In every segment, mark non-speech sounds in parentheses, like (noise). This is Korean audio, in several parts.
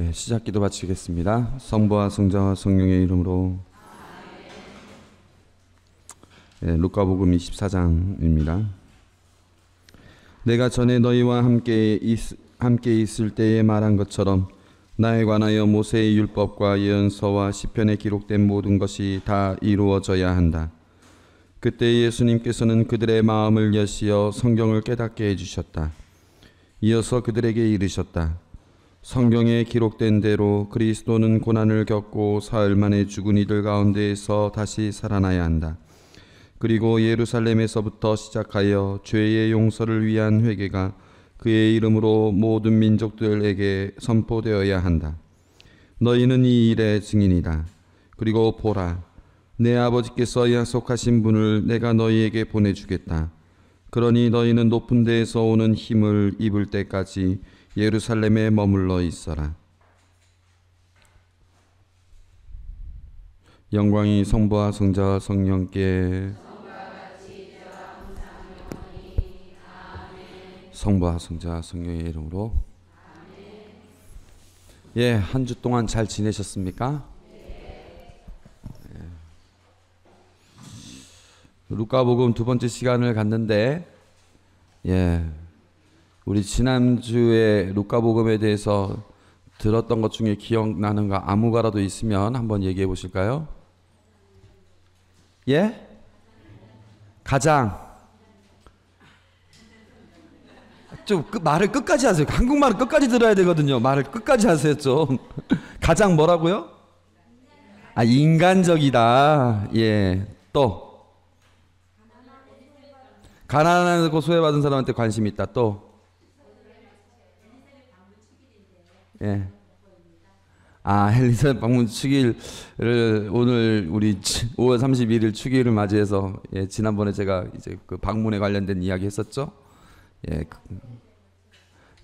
네, 시작기도 마치겠습니다. 성부와 성자와 성령의 이름으로 네, 루카복음 24장입니다. 내가 전에 너희와 함께, 있, 함께 있을 때에 말한 것처럼 나에 관하여 모세의 율법과 예언서와 시편에 기록된 모든 것이 다 이루어져야 한다. 그때 예수님께서는 그들의 마음을 여시어 성경을 깨닫게 해주셨다. 이어서 그들에게 이르셨다. 성경에 기록된 대로 그리스도는 고난을 겪고 사흘 만에 죽은 이들 가운데에서 다시 살아나야 한다. 그리고 예루살렘에서부터 시작하여 죄의 용서를 위한 회개가 그의 이름으로 모든 민족들에게 선포되어야 한다. 너희는 이 일의 증인이다. 그리고 보라, 내 아버지께서 약속하신 분을 내가 너희에게 보내주겠다. 그러니 너희는 높은 데에서 오는 힘을 입을 때까지 예루살렘에 머물러 있어라. 영광이 성부와 성자와 성령께 성부와 성자 성령의 이름으로 예, 한 주 동안 잘 지내셨습니까? 예. 루카복음 두 번째 시간을 갔는데 예 우리 지난주에 루카복음에 대해서 들었던 것 중에 기억나는 거 아무가라도 있으면 한번 얘기해 보실까요? 예? 가장 좀그 말을 끝까지 하세요. 한국말을 끝까지 들어야 되거든요. 말을 끝까지 하세요, 좀. (laughs) 가장 뭐라고요? 아, 인간적이다. 예. 또 가난하고 그 소외받은 사람한테 관심 있다. 또 예. 아, 헬리사 방문 축일을 오늘 우리 5월 31일 축일을 맞이해서 예, 지난번에 제가 이제 그 방문에 관련된 이야기 했었죠. 예. 그,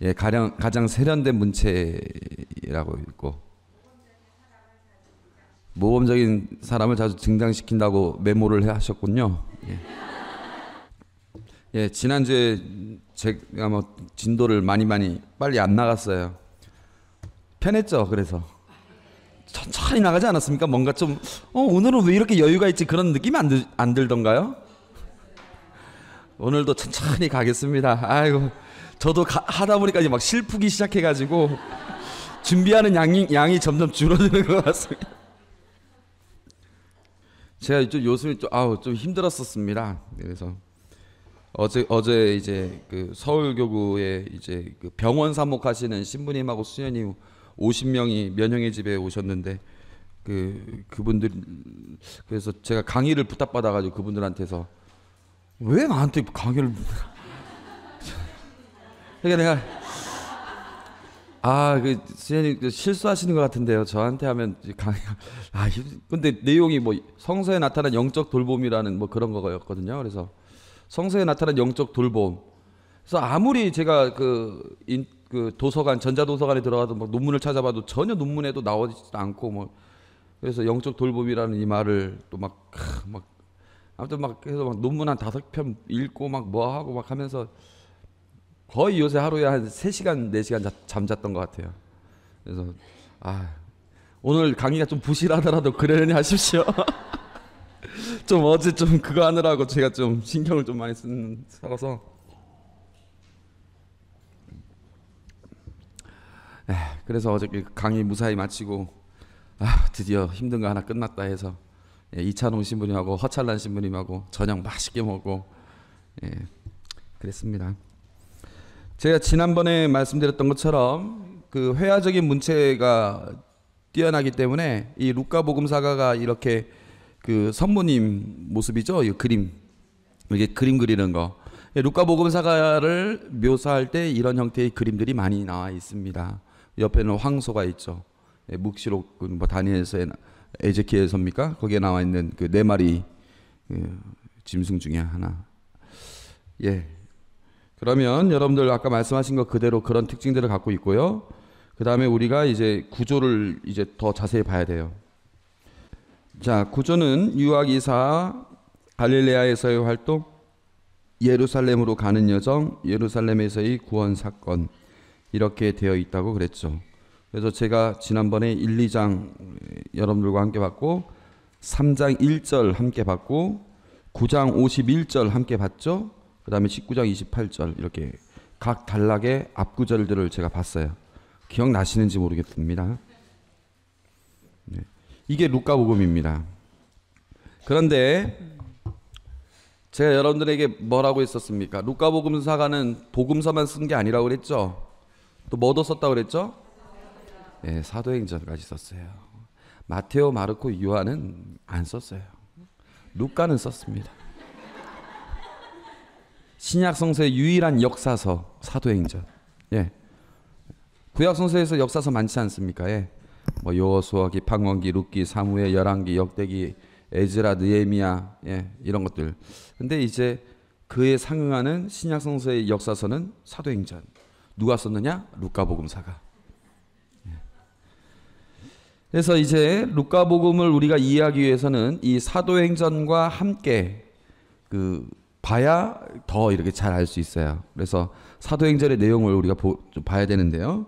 예, 가장 가장 세련된 문체라고 있고 모범적인 사람을 자주 등장시킨다고 메모를 하셨군요. 예. 예 지난주에 제가 뭐 진도를 많이 많이 빨리 안 나갔어요. 편했죠. 그래서 천천히 나가지 않았습니까? 뭔가 좀 어, 오늘은 왜 이렇게 여유가 있지 그런 느낌이 안, 들, 안 들던가요? 오늘도 천천히 가겠습니다. 아이고 저도 가, 하다 보니까 이제 막 실프기 시작해가지고 준비하는 양이, 양이 점점 줄어드는 것 같습니다. 제가 좀 요즘에 좀 아우 좀 힘들었었습니다. 네, 그래서 어제 어제 이제 그 서울 교구에 이제 그 병원 사목하시는 신부님하고 수녀님 50명이 면형의 집에 오셨는데 그 그분들 그래서 제가 강의를 부탁받아 가지고 그분들한테서 왜 나한테 강의를 (laughs) 그러니까 내가 아 그 선생님 그 실수하시는 것 같은데요 저한테 하면 강의 아 근데 내용이 뭐 성서에 나타난 영적 돌봄이라는 뭐 그런 거였거든요 그래서 성서에 나타난 영적 돌봄 그래서 아무리 제가 그, 인, 그 도서관 전자도서관에 들어가서 막 뭐 논문을 찾아봐도 전혀 논문에도 나오지 않고 뭐 그래서 영적 돌봄이라는 이 말을 또 막 막 아무튼 막 해서 막 논문 한 다섯 편 읽고 막 뭐 하고 막 하면서 거의 요새 하루에 한 3시간, 4시간 자, 잠잤던 것 같아요. 그래서 아, 오늘 강의가 좀 부실하더라도 그러려니 하십시오. (laughs) 좀 어제 좀 그거 하느라고 제가 좀 신경을 좀 많이 쓴 살아서 에, 그래서 어제 그 강의 무사히 마치고 아, 드디어 힘든 거 하나 끝났다 해서 예, 이찬홍 신부님하고 허찰란 신부님하고 저녁 맛있게 먹고 예, 그랬습니다. 제가 지난번에 말씀드렸던 것처럼 그 회화적인 문체가 뛰어나기 때문에 이 루카복음사가가 이렇게 그 선모님 모습이죠. 이 그림 이게 그림 그리는 거. 예, 루카복음사가를 묘사할 때 이런 형태의 그림들이 많이 나와 있습니다. 옆에는 황소가 있죠. 예, 묵시록 그 뭐 다니엘서에 에제키엘서입니까? 거기에 나와 있는 그 네 마리 예, 짐승 중에 하나. 예. 그러면 여러분들 아까 말씀하신 것 그대로 그런 특징들을 갖고 있고요. 그 다음에 우리가 이제 구조를 이제 더 자세히 봐야 돼요. 자, 구조는 유학 이사, 갈릴레아에서의 활동, 예루살렘으로 가는 여정, 예루살렘에서의 구원 사건. 이렇게 되어 있다고 그랬죠. 그래서 제가 지난번에 1, 2장 여러분들과 함께 봤고 3장 1절 함께 봤고 9장 51절 함께 봤죠. 그다음에 19장 28절 이렇게 각 단락의 앞구절들을 제가 봤어요. 기억나시는지 모르겠습니다. 네. 이게 루카복음입니다. 그런데 제가 여러분들에게 뭐라고 했었습니까? 루카복음사가는 복음서만 쓴 게 아니라고 그랬죠. 또 뭐도 썼다고 그랬죠? 네, 사도행전까지 썼어요. 마테오, 마르코, 요한은 안 썼어요. 루카는 썼습니다. 신약 성서의 유일한 역사서 사도행전. 예. 구약 성서에서 역사서 많지 않습니까? 예. 뭐 여호수아기, 방언기, 룻기, 사무엘, 열왕기, 역대기, 에즈라, 느헤미야 예. 이런 것들. 근데 이제 그에 상응하는 신약 성서의 역사서는 사도행전. 누가 썼느냐? 루카복음사가. 예. 그래서 이제 루카복음을 우리가 이해하기 위해서는 이 사도행전과 함께 그 봐야 더 이렇게 잘 알 수 있어요. 그래서 사도행전의 내용을 우리가 보, 좀 봐야 되는데요.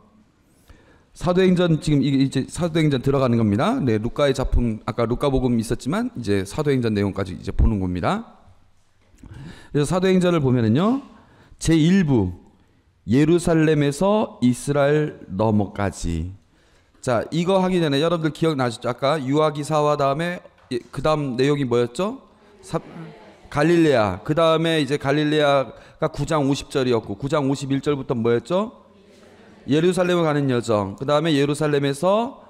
사도행전 지금 이제 사도행전 들어가는 겁니다. 네, 루카의 작품 아까 루카복음 있었지만 이제 사도행전 내용까지 이제 보는 겁니다. 그래서 사도행전을 보면은요. 제 1부 예루살렘에서 이스라엘 너머까지. 자, 이거 하기 전에 여러분들 기억나시죠? 아까 유아기사와 다음에 그 다음 내용이 뭐였죠? 삽, 갈릴레아. 그 다음에 이제 갈릴레아가 9장 50절이었고 9장 51절부터 뭐였죠? 예루살렘을 가는 여정. 그 다음에 예루살렘에서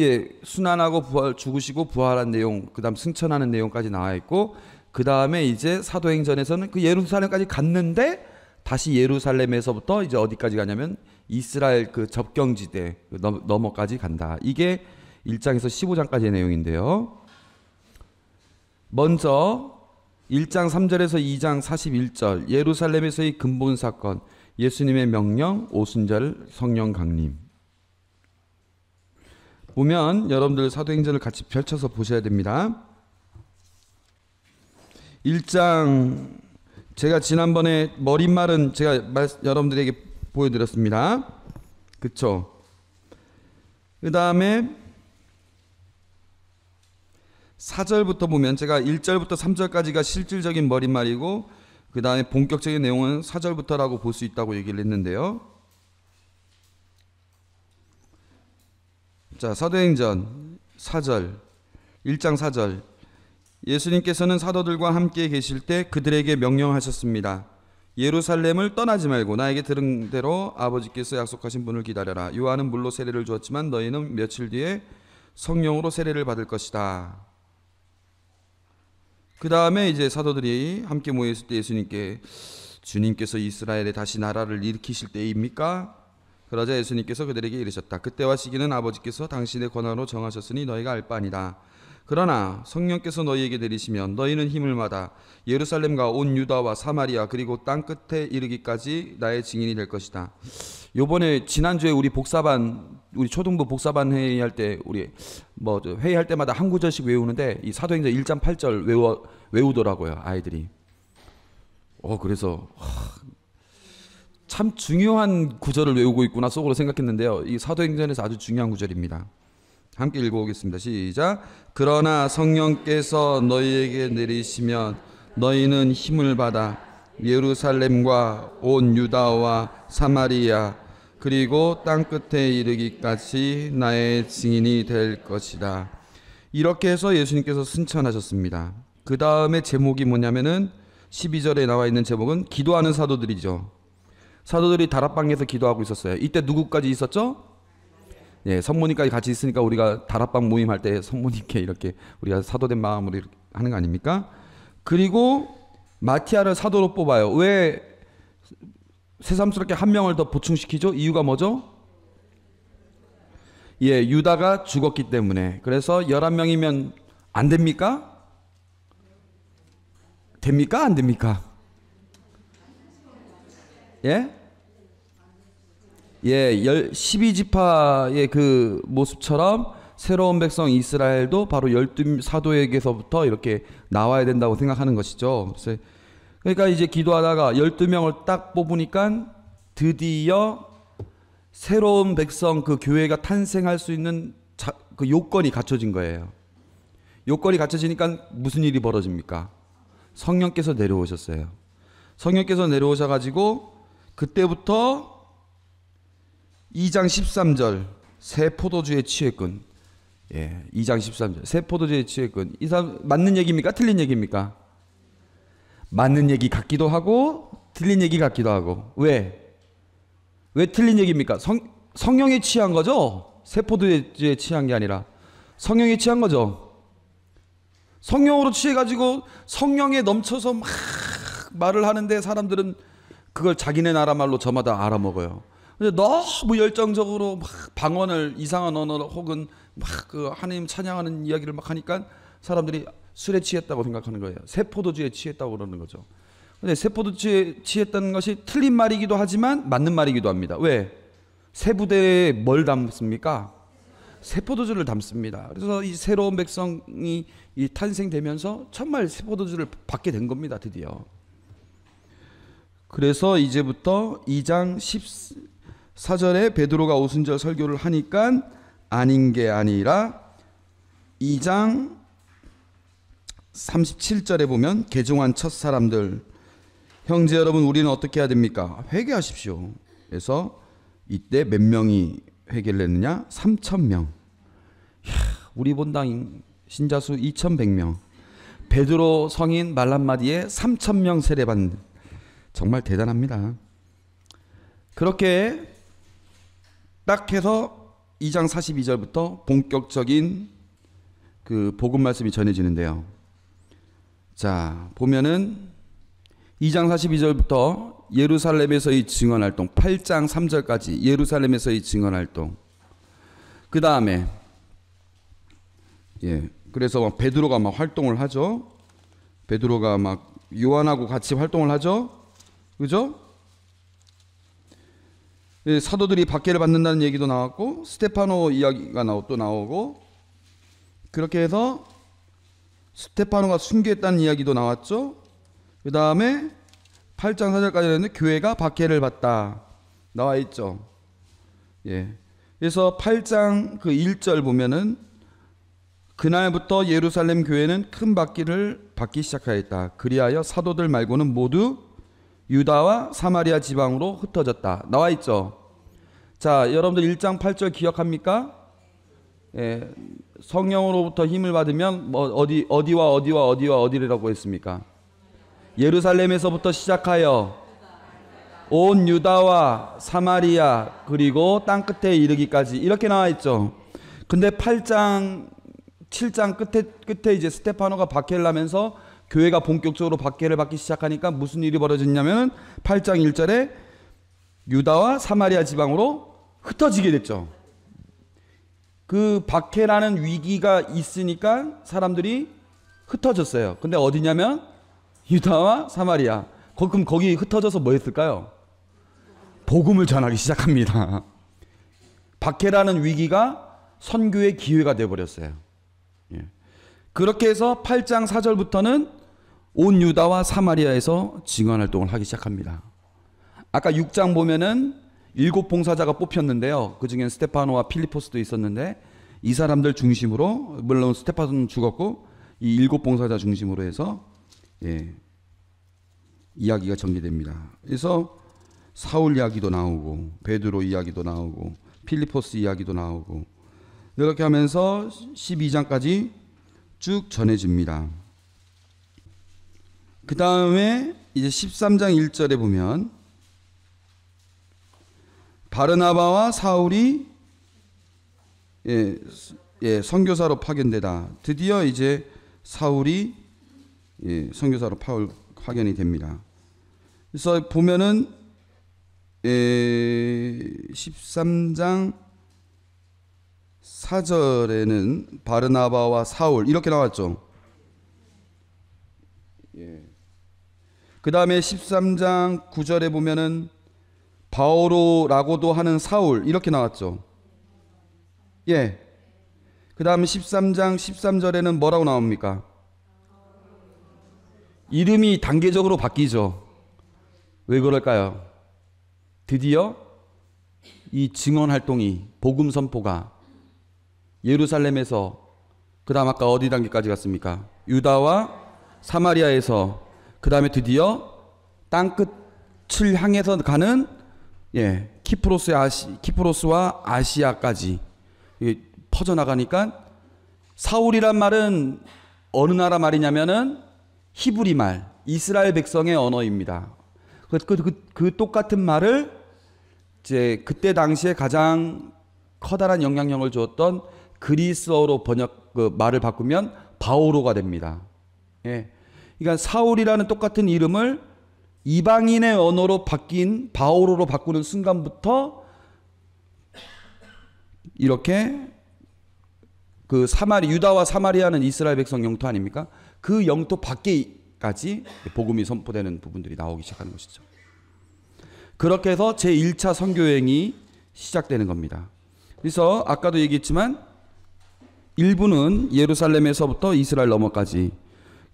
예, 순환하고 부활, 죽으시고 부활한 내용, 그 다음 승천하는 내용까지 나와 있고, 그 다음에 이제 사도행전에서는 그 예루살렘까지 갔는데 다시 예루살렘에서부터 이제 어디까지 가냐면 이스라엘 그 접경지대 그 넘어까지 간다. 이게 1장에서 15장까지의 내용인데요. 먼저 1장 3절에서 2장 41절 예루살렘에서의 근본 사건 예수님의 명령 오순절 성령 강림 보면 여러분들 사도행전을 같이 펼쳐서 보셔야 됩니다. 1장 제가 지난번에 머릿말은 제가 여러분들에게 보여드렸습니다. 그쵸? 그 다음에 4절부터 보면 제가 1절부터 3절까지가 실질적인 머릿말이고 그 다음에 본격적인 내용은 4절부터라고 볼 수 있다고 얘기를 했는데요. 자, 사도행전 4절 1장 4절 예수님께서는 사도들과 함께 계실 때 그들에게 명령하셨습니다. 예루살렘을 떠나지 말고 나에게 들은 대로 아버지께서 약속하신 분을 기다려라. 요한은 물로 세례를 주었지만 너희는 며칠 뒤에 성령으로 세례를 받을 것이다. 그 다음에 이제 사도들이 함께 모였을 때 예수님께 주님께서 이스라엘에 다시 나라를 일으키실 때입니까? 그러자 예수님께서 그들에게 이르셨다. 그때와 시기는 아버지께서 당신의 권한으로 정하셨으니 너희가 알 바 아니다. 그러나 성령께서 너희에게 내리시면 너희는 힘을 받아 예루살렘과 온 유다와 사마리아 그리고 땅 끝에 이르기까지 나의 증인이 될 것이다. 요번에 지난주에 우리 복사반 우리 초등부 복사반 회의할 때 우리 뭐 회의할 때마다 한 구절씩 외우는데 이 사도행전 1장 8절 외워 외우더라고요, 아이들이. 어 그래서 참 중요한 구절을 외우고 있구나 속으로 생각했는데요. 이 사도행전에서 아주 중요한 구절입니다. 함께 읽어보겠습니다. 시작. 그러나 성령께서 너희에게 내리시면 너희는 힘을 받아 예루살렘과 온 유다와 사마리아 그리고 땅 끝에 이르기까지 나의 증인이 될 것이다. 이렇게 해서 예수님께서 승천하셨습니다. 그 다음에 제목이 뭐냐면은 12절에 나와 있는 제목은 기도하는 사도들이죠. 사도들이 다락방에서 기도하고 있었어요. 이때 누구까지 있었죠? 예, 성모님까지 같이 있으니까 우리가 다락방 모임할 때 성모님께 이렇게 우리가 사도된 마음으로 하는 거 아닙니까? 그리고 마티아를 사도로 뽑아요. 왜 새삼스럽게 한 명을 더 보충시키죠? 이유가 뭐죠? 예, 유다가 죽었기 때문에. 그래서 11명이면 안 됩니까? 됩니까? 안 됩니까? 예? 예, 12지파의 그 모습처럼 새로운 백성 이스라엘도 바로 열두 사도에게서부터 이렇게 나와야 된다고 생각하는 것이죠. 그러니까 이제 기도하다가 열두 명을 딱 뽑으니까 드디어 새로운 백성 그 교회가 탄생할 수 있는 자, 그 요건이 갖춰진 거예요. 요건이 갖춰지니까 무슨 일이 벌어집니까? 성령께서 내려오셨어요. 성령께서 내려오셔 가지고 그때부터 2장 13절 새포도주의 취했군. 예, 2장 13절 새 포도주에 취했군. 이 사람 맞는 얘기입니까? 틀린 얘기입니까? 맞는 얘기 같기도 하고 틀린 얘기 같기도 하고 왜? 왜 틀린 얘기입니까? 성, 성령에 취한 거죠? 세포도에 취한 게 아니라 성령에 취한 거죠. 성령으로 취해가지고 성령에 넘쳐서 막 말을 하는데 사람들은 그걸 자기네 나라 말로 저마다 알아먹어요. 근데 너무 열정적으로 막 방언을 이상한 언어로 혹은 막 그 하나님 찬양하는 이야기를 막 하니까 사람들이 술에 취했다고 생각하는 거예요. 세포도주에 취했다고 그러는 거죠. 근데 세포도주에 취했다는 것이 틀린 말이기도 하지만 맞는 말이기도 합니다. 왜? 세부대에 뭘 담습니까? 세포도주를 담습니다. 그래서 이 새로운 백성이 이 탄생되면서 정말 세포도주를 받게 된 겁니다. 드디어. 그래서 이제부터 2장 10 사절에 베드로가 오순절 설교를 하니까 아닌 게 아니라 2장 37절에 보면 개종한 첫 사람들 형제 여러분 우리는 어떻게 해야 됩니까? 회개하십시오. 그래서 이때 몇 명이 회개를 했느냐? 3천 명. 우리 본당 신자 수 2,100명. 베드로 성인 말 한마디에 3,000명 세례받는 정말 대단합니다. 그렇게 딱 해서 2장 42절부터 본격적인 그 복음 말씀이 전해지는데요. 자, 보면은 2장 42절부터 예루살렘에서의 증언 활동, 8장 3절까지 예루살렘에서의 증언 활동. 그 다음에 예, 그래서 막 베드로가 막 활동을 하죠. 베드로가 막 요한하고 같이 활동을 하죠. 그죠? 예, 사도들이 박해를 받는다는 얘기도 나왔고 스테파노 이야기가 또 나오고 그렇게 해서 스테파노가 순교했다는 이야기도 나왔죠. 그 다음에 8장 4절까지 되는 교회가 박해를 받다 나와 있죠. 예. 그래서 8장 그 1절 보면은 그날부터 예루살렘 교회는 큰 박기를 받기 시작하였다. 그리하여 사도들 말고는 모두 유다와 사마리아 지방으로 흩어졌다. 나와 있죠. 자, 여러분들 1장 8절 기억합니까? 예, 성령으로부터 힘을 받으면 뭐 어디 어디와 어디와 어디와 어디라고 했습니까? 예루살렘에서부터 시작하여 온 유다와 사마리아 그리고 땅 끝에 이르기까지 이렇게 나와 있죠. 근데 8장 7장 끝에 끝에 이제 스테파노가 박해를 하면서 교회가 본격적으로 박해를 받기 시작하니까 무슨 일이 벌어졌냐면 8장 1절에 유다와 사마리아 지방으로 흩어지게 됐죠. 그 박해라는 위기가 있으니까 사람들이 흩어졌어요. 근데 어디냐면 유다와 사마리아. 그럼 거기 흩어져서 뭐 했을까요? 복음을 전하기 시작합니다. 박해라는 위기가 선교의 기회가 되어버렸어요. 예. 그렇게 해서 8장 4절부터는 온 유다와 사마리아에서 증언 활동을 하기 시작합니다. 아까 6장 보면은 일곱 봉사자가 뽑혔는데요. 그 중엔 스테파노와 필리포스도 있었는데 이 사람들 중심으로 물론 스테파노는 죽었고 이 일곱 봉사자 중심으로 해서 예, 이야기가 전개됩니다. 그래서 사울 이야기도 나오고 베드로 이야기도 나오고 필리포스 이야기도 나오고 이렇게 하면서 12장까지 쭉 전해집니다. 그 다음에 이제 13장 1절에 보면 바르나바와 사울이 예, 예, 선교사로 파견되다. 드디어 이제 사울이 예, 선교사로 파울, 파견이 됩니다. 그래서 보면은 예, 13장 4절에는 바르나바와 사울 이렇게 나왔죠. 예. 그 다음에 13장 9절에 보면은 바오로라고도 하는 사울 이렇게 나왔죠. 예. 그 다음 13장 13절에는 뭐라고 나옵니까? 이름이 단계적으로 바뀌죠. 왜 그럴까요? 드디어 이 증언 활동이 복음 선포가 예루살렘에서 그 다음 아까 어디 단계까지 갔습니까? 유다와 사마리아에서 그 다음에 드디어 땅끝을 향해서 가는 예, 키프로스 아시, 키프로스와 아시아까지 퍼져나가니까 사울이란 말은 어느 나라 말이냐면은 히브리 말, 이스라엘 백성의 언어입니다. 그, 그, 그, 그 똑같은 말을 이제 그때 당시에 가장 커다란 영향력을 주었던 그리스어로 번역 그 말을 바꾸면 바오로가 됩니다. 예. 그러니까 사울이라는 똑같은 이름을 이방인의 언어로 바뀐 바오로로 바꾸는 순간부터 이렇게 그 사마리 유다와 사마리아는 이스라엘 백성 영토 아닙니까? 그 영토 밖에까지 복음이 선포되는 부분들이 나오기 시작하는 것이죠. 그렇게 해서 제 1차 선교 여행이 시작되는 겁니다. 그래서 아까도 얘기했지만 일부는 예루살렘에서부터 이스라엘 너머까지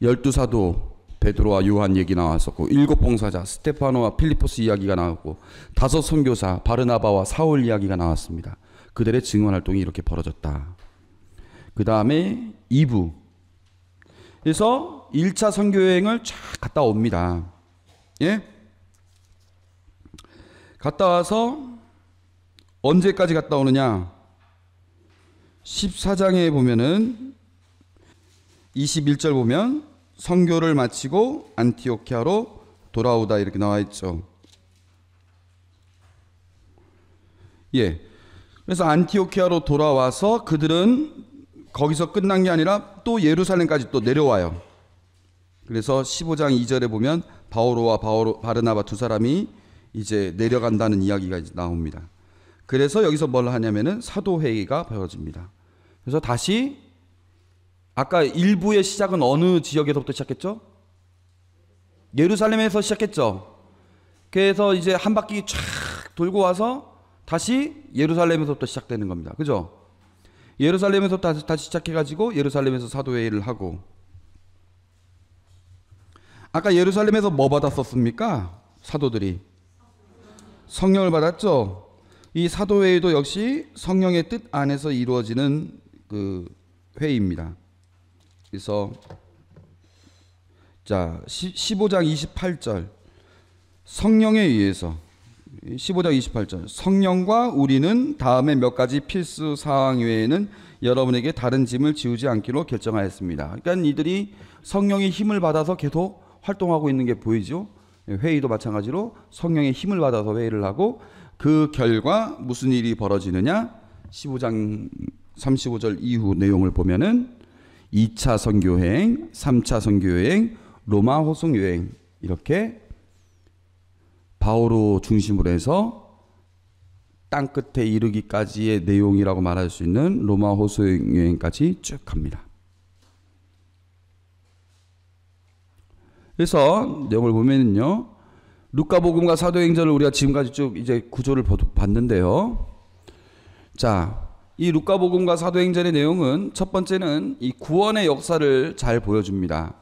열두 사도 베드로와 요한 얘기 나왔었고 일곱 봉사자 스테파노와 필리포스 이야기가 나왔고 다섯 선교사 바르나바와 사울 이야기가 나왔습니다. 그들의 증언 활동이 이렇게 벌어졌다. 그 다음에 2부 그래서 1차 선교 여행을 쫙 갔다 옵니다. 예? 갔다 와서 언제까지 갔다 오느냐? 14장에 보면은 21절 보면 선교를 마치고 안티오키아로 돌아오다 이렇게 나와 있죠. 예. 그래서 안티오키아로 돌아와서 그들은 거기서 끝난 게 아니라 또 예루살렘까지 또 내려와요. 그래서 15장 2절에 보면 바오로와 바오로, 바르나바 두 사람이 이제 내려간다는 이야기가 나옵니다. 그래서 여기서 뭘 하냐면은 사도회의가 벌어집니다. 그래서 다시 아까 일부의 시작은 어느 지역에서부터 시작했죠? 예루살렘에서 시작했죠. 그래서 이제 한 바퀴 쫙 돌고 와서 다시 예루살렘에서부터 시작되는 겁니다. 그죠? 예루살렘에서 다시, 다시 시작해가지고 예루살렘에서 사도회의를 하고 아까 예루살렘에서 뭐 받았었습니까? 사도들이 성령을 받았죠. 이 사도회의도 역시 성령의 뜻 안에서 이루어지는 그 회의입니다. 그래서 자 15장 28절 성령에 의해서 15장 28절 성령과 우리는 다음에 몇 가지 필수 사항 외에는 여러분에게 다른 짐을 지우지 않기로 결정하였습니다. 그러니까 이들이 성령의 힘을 받아서 계속 활동하고 있는 게 보이죠. 예, 회의도 마찬가지로 성령의 힘을 받아서 회의를 하고 그 결과 무슨 일이 벌어지느냐 15장 35절 이후 내용을 보면은 2차 선교행 3차 선교행 로마 호송 여행 이렇게 바오로 중심으로 해서 땅 끝에 이르기까지의 내용이라고 말할 수 있는 로마 호송 여행까지 쭉 갑니다. 그래서 내용을 보면요. 루카복음과 사도행전을 우리가 지금까지 쭉 이제 구조를 봤는데요. 자, 이 루카복음과 사도행전의 내용은 첫 번째는 이 구원의 역사를 잘 보여줍니다.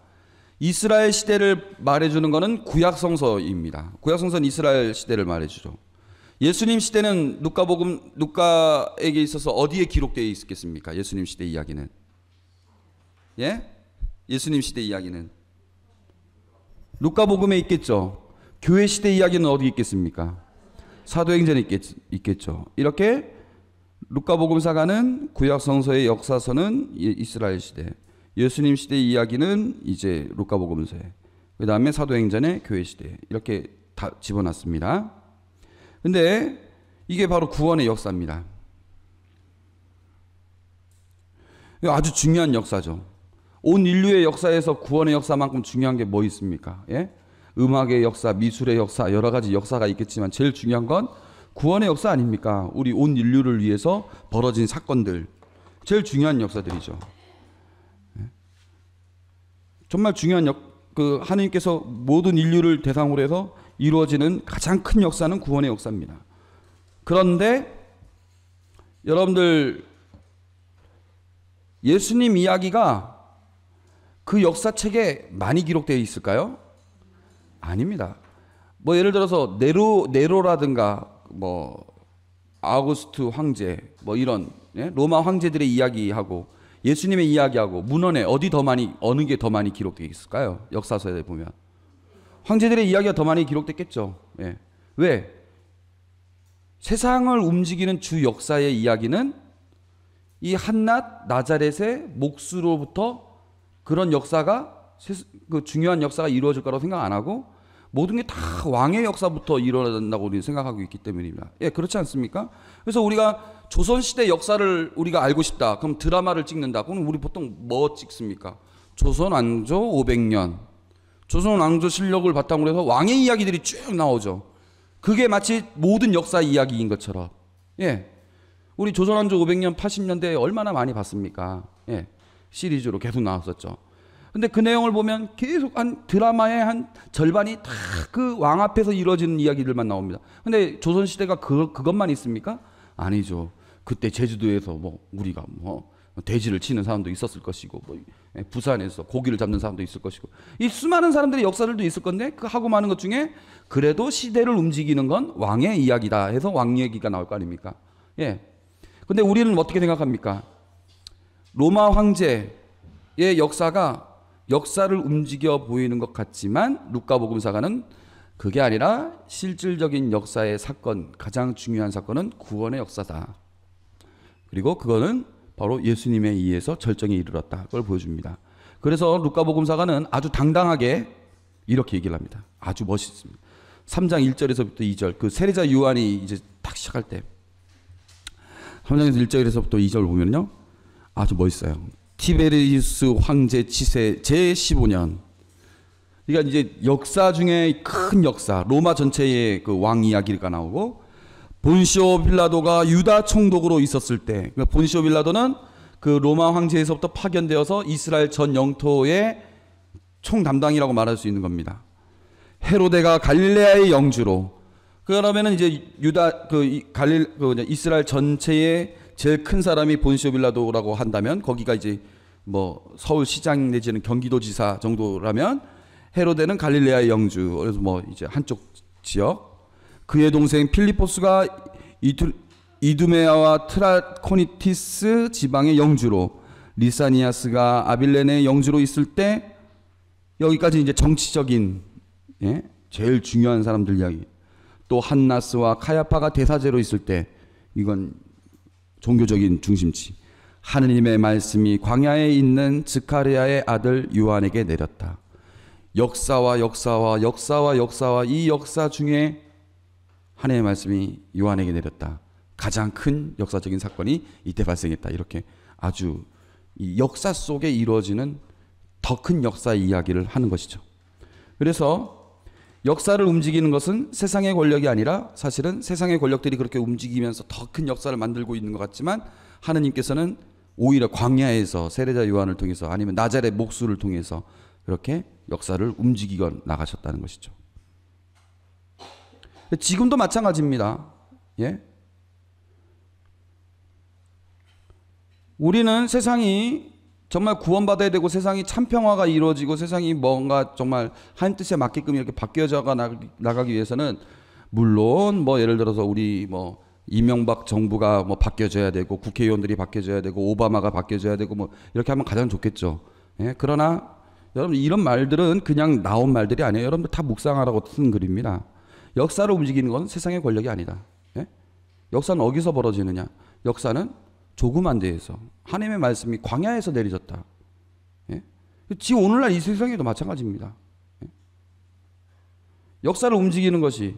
이스라엘 시대를 말해주는 것은 구약성서입니다. 구약성서는 이스라엘 시대를 말해주죠. 예수님 시대는 누가복음 누가에게 있어서 어디에 기록되어 있겠습니까? 예수님 시대 이야기는 예? 예수님 시대 이야기는 누가복음에 있겠죠. 교회 시대 이야기는 어디 있겠습니까? 사도행전에 있겠, 있겠죠. 이렇게 루카복음사가는 구약 성서의 역사서는 이스라엘 시대, 예수님 시대 이야기는 이제 루카복음서에, 그 다음에 사도행전의 교회 시대 이렇게 다 집어놨습니다. 근데 이게 바로 구원의 역사입니다. 아주 중요한 역사죠. 온 인류의 역사에서 구원의 역사만큼 중요한 게 뭐 있습니까? 예? 음악의 역사, 미술의 역사, 여러 가지 역사가 있겠지만 제일 중요한 건 구원의 역사 아닙니까? 우리 온 인류를 위해서 벌어진 사건들. 제일 중요한 역사들이죠. 예? 정말 중요한 역, 그 하나님께서 모든 인류를 대상으로 해서 이루어지는 가장 큰 역사는 구원의 역사입니다. 그런데 여러분들 예수님 이야기가 그 역사책에 많이 기록되어 있을까요? 아닙니다. 뭐 예를 들어서 네로 네로라든가 뭐 아우구스트 황제 뭐 이런 예? 로마 황제들의 이야기하고 예수님의 이야기하고 문헌에 어디 더 많이 어느 게 더 많이 기록되어 있을까요? 역사서에 보면 황제들의 이야기가 더 많이 기록됐겠죠. 예. 왜? 세상을 움직이는 주 역사의 이야기는 이 한낱 나자렛의 몫으로부터 그런 역사가 그 중요한 역사가 이루어질 거라고 생각 안 하고 모든 게 다 왕의 역사부터 일어난다고 우리는 생각하고 있기 때문입니다. 예, 그렇지 않습니까? 그래서 우리가 조선시대 역사를 우리가 알고 싶다. 그럼 드라마를 찍는다. 그럼 우리 보통 뭐 찍습니까? 조선 왕조 500년. 조선 왕조 실력을 바탕으로 해서 왕의 이야기들이 쭉 나오죠. 그게 마치 모든 역사 이야기인 것처럼. 예. 우리 조선 왕조 500년 80년대에 얼마나 많이 봤습니까? 예. 시리즈로 계속 나왔었죠. 근데 그 내용을 보면 계속 한 드라마의 한 절반이 다 그 왕 앞에서 이루어지는 이야기들만 나옵니다. 근데 조선 시대가 그 그것만 있습니까? 아니죠. 그때 제주도에서 뭐 우리가 뭐 돼지를 치는 사람도 있었을 것이고 뭐 예, 부산에서 고기를 잡는 사람도 있을 것이고 이 수많은 사람들의 역사들도 있을 건데 그 하고 많은 것 중에 그래도 시대를 움직이는 건 왕의 이야기다 해서 왕 얘기가 나올 거 아닙니까? 예. 근데 우리는 어떻게 생각합니까? 로마 황제의 역사가 역사를 움직여 보이는 것 같지만 루카복음사가는 그게 아니라 실질적인 역사의 사건, 가장 중요한 사건은 구원의 역사다. 그리고 그거는 바로 예수님에 의해서 절정에 이르렀다. 그걸 보여줍니다. 그래서 루카복음사가는 아주 당당하게 이렇게 얘기를 합니다. 아주 멋있습니다. 3장 1절에서부터 2절, 그 세례자 요한이 이제 딱 시작할 때, 3장 1절에서부터 2절 보면요. 아주 멋있어요. 티베리우스 황제 치세 제15년 그러니까 이제 역사 중에 큰 역사 로마 전체의 그 왕 이야기가 나오고 본시오 빌라도가 유다 총독으로 있었을 때 그러니까 본시오 빌라도는 그 로마 황제에서부터 파견되어서 이스라엘 전 영토의 총 담당이라고 말할 수 있는 겁니다. 헤로데가 갈릴레아의 영주로 그러면은 이제 유다 그 갈릴 그 이스라엘 전체의 제일 큰 사람이 본시오 빌라도라고 한다면 거기가 이제 뭐 서울시장 내지는 경기도지사 정도라면 헤로데는 갈릴레아의 영주 그래서 뭐 이제 한쪽 지역 그의 동생 필리포스가 이두, 이두메아와 트라코니티스 지방의 영주로 리사니아스가 아빌레네 영주로 있을 때 여기까지 이제 정치적인 예? 제일 중요한 사람들 이야기 또 한나스와 카야파가 대사제로 있을 때 이건 종교적인 중심지 하느님의 말씀이 광야에 있는 스카리아의 아들 요한에게 내렸다. 역사와 역사와 역사와 역사와 이 역사 중에 하나님의 말씀이 요한에게 내렸다. 가장 큰 역사적인 사건이 이때 발생했다. 이렇게 아주 역사 속에 이루어지는 더 큰 역사 이야기를 하는 것이죠. 그래서 역사를 움직이는 것은 세상의 권력이 아니라 사실은 세상의 권력들이 그렇게 움직이면서 더 큰 역사를 만들고 있는 것 같지만 하느님께서는 오히려 광야에서 세례자 요한을 통해서 아니면 나자렛 목수를 통해서 그렇게 역사를 움직이고 나가셨다는 것이죠. 지금도 마찬가지입니다. 예? 우리는 세상이 정말 구원받아야 되고 세상이 참평화가 이루어지고 세상이 뭔가 정말 한 뜻에 맞게끔 이렇게 바뀌어져가 나가기 위해서는 물론 뭐 예를 들어서 우리 뭐 이명박 정부가 뭐 바뀌어져야 되고 국회의원들이 바뀌어져야 되고 오바마가 바뀌어져야 되고 뭐 이렇게 하면 가장 좋겠죠. 예? 그러나 여러분 이런 말들은 그냥 나온 말들이 아니에요. 여러분들 다 묵상하라고 쓴 글입니다. 역사를 움직이는 건 세상의 권력이 아니다. 예? 역사는 어디서 벌어지느냐? 역사는 조그만 데에서 하나님의 말씀이 광야에서 내려졌다. 예? 지 오늘날 이 세상에도 마찬가지입니다. 예? 역사를 움직이는 것이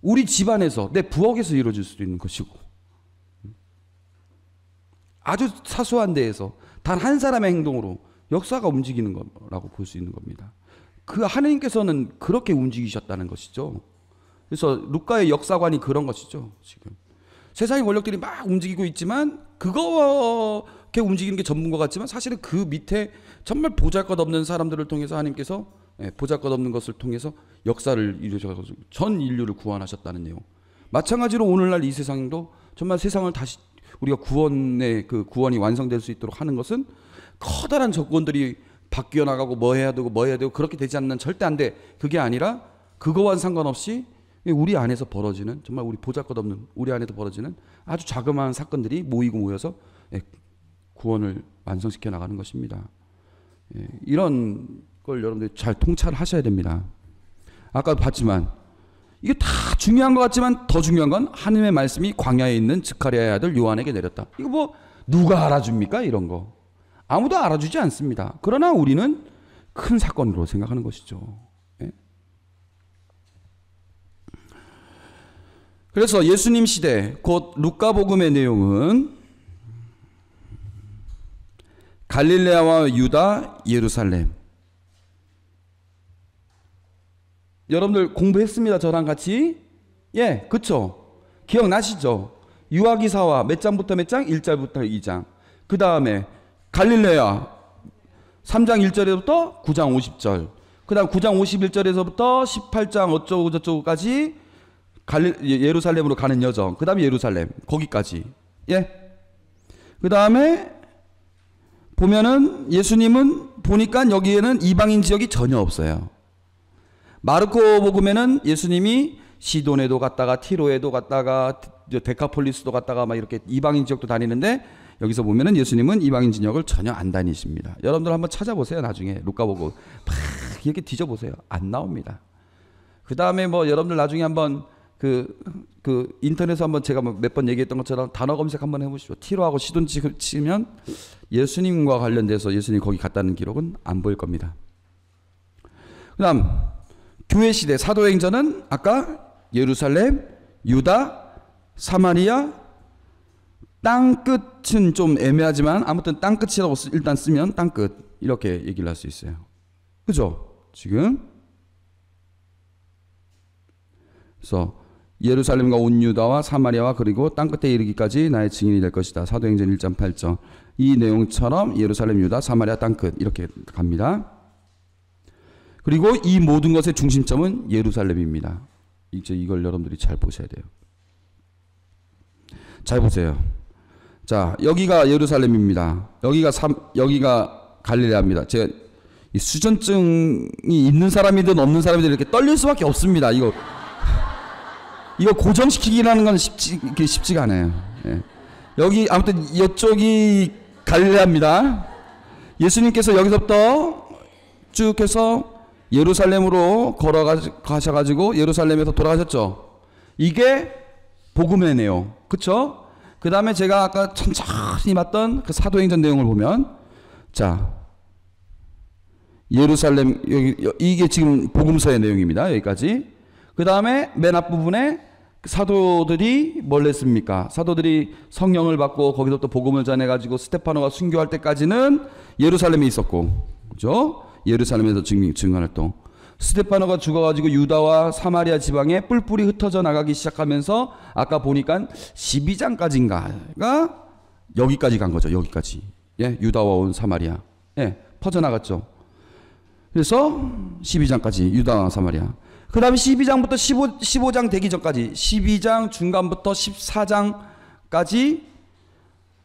우리 집안에서 내 부엌에서 이루어질 수도 있는 것이고 아주 사소한 데에서 단 한 사람의 행동으로 역사가 움직이는 거라고 볼 수 있는 겁니다. 그 하나님께서는 그렇게 움직이셨다는 것이죠. 그래서 루카의 역사관이 그런 것이죠. 지금. 세상의 권력들이 막 움직이고 있지만 그거게 움직이는 게 전문 것 같지만 사실은 그 밑에 정말 보잘것없는 사람들을 통해서 하나님께서 예, 보잘것없는 것을 통해서 역사를 이루셔서 전 인류를 구원하셨다는 내용. 마찬가지로 오늘날 이 세상도 정말 세상을 다시 우리가 구원의 그 구원이 완성될 수 있도록 하는 것은 커다란 조건들이 바뀌어 나가고 뭐 해야 되고 뭐 해야 되고 그렇게 되지 않는 절대 안 돼. 그게 아니라 그거와 상관없이 우리 안에서 벌어지는 정말 우리 보잘것없는 우리 안에서 벌어지는 아주 자그마한 사건들이 모이고 모여서 예, 구원을 완성시켜 나가는 것입니다. 예, 이런 걸 여러분들이 잘 통찰하셔야 됩니다. 아까 도 봤지만 이게 다 중요한 것 같지만 더 중요한 건 하나님의 말씀이 광야에 있는 즉카리아의 아들 요한에게 내렸다. 이거 뭐 누가 알아줍니까 이런 거 아무도 알아주지 않습니다. 그러나 우리는 큰 사건으로 생각하는 것이죠. 그래서 예수님 시대 곧 루카복음의 내용은 갈릴레아와 유다, 예루살렘. 여러분들 공부했습니다. 저랑 같이. 예, 그쵸. 기억나시죠? 유아기사와 몇 장부터 몇 장? 1절부터 2장. 그 다음에 갈릴레아 3장 1절에서부터 9장 50절. 그 다음 9장 51절에서부터 18장 어쩌고저쩌고까지 갈리, 예, 예루살렘으로 가는 여정. 그 다음에 예루살렘. 거기까지. 예. 그 다음에 보면은 예수님은 보니까 여기에는 이방인 지역이 전혀 없어요. 마르코 복음에는 예수님이 시돈에도 갔다가 티로에도 갔다가 데카폴리스도 갔다가 막 이렇게 이방인 지역도 다니는데 여기서 보면은 예수님은 이방인 진역을 전혀 안 다니십니다. 여러분들 한번 찾아보세요. 나중에 루카보고막 이렇게 뒤져보세요. 안 나옵니다. 그 다음에 뭐 여러분들 나중에 한번 그, 그 인터넷에 한번 제가 뭐 몇번 얘기했던 것처럼 단어 검색 한번 해보시오 티로하고 시돈 치면 예수님과 관련돼서 예수님 거기 갔다는 기록은 안 보일 겁니다. 그 다음, 교회 시대 사도행전은 아까 예루살렘, 유다, 사마리아, 땅 끝은 좀 애매하지만 아무튼 땅 끝이라고 일단 쓰면 땅 끝. 이렇게 얘기를 할 수 있어요. 그죠? 지금. 그래서 예루살렘과 온 유다와 사마리아와 그리고 땅 끝에 이르기까지 나의 증인이 될 것이다. 사도행전 1장 8절. 이 내용처럼 예루살렘, 유다, 사마리아 땅끝 이렇게 갑니다. 그리고 이 모든 것의 중심점은 예루살렘입니다. 이제 이걸 여러분들이 잘 보셔야 돼요. 잘 보세요. 자, 여기가 예루살렘입니다. 여기가 삼, 여기가 갈릴리아입니다. 제 수전증이 있는 사람이든 없는 사람이든 이렇게 떨릴 수밖에 없습니다. 이거 이거 고정시키기라는 건 쉽지, 쉽지가 않아요. 예. 여기 아무튼 이쪽이 갈릴레입니다 예수님께서 여기서부터 쭉 해서 예루살렘으로 걸어가셔가지고 예루살렘에서 돌아가셨죠. 이게 복음회네요. 그쵸? 그 다음에 제가 아까 천천히 봤던 그 사도행전 내용을 보면 자 예루살렘 여기 이게 지금 복음서의 내용입니다. 여기까지. 그 다음에 맨 앞부분에 사도들이 뭘 했습니까? 사도들이 성령을 받고 거기서 또 복음을 전해 가지고 스테파노가 순교할 때까지는 예루살렘에 있었고. 그죠? 예루살렘에서 증, 증언 활동. 스테파노가 죽어 가지고 유다와 사마리아 지방에 뿔뿔이 흩어져 나가기 시작하면서 아까 보니까 12장까지인가가 여기까지 간 거죠. 여기까지. 예, 유다와 온 사마리아. 예, 퍼져 나갔죠. 그래서 12장까지 유다와 사마리아. 그 다음에 12장부터 15, 15장 되기 전까지 12장 중간부터 14장까지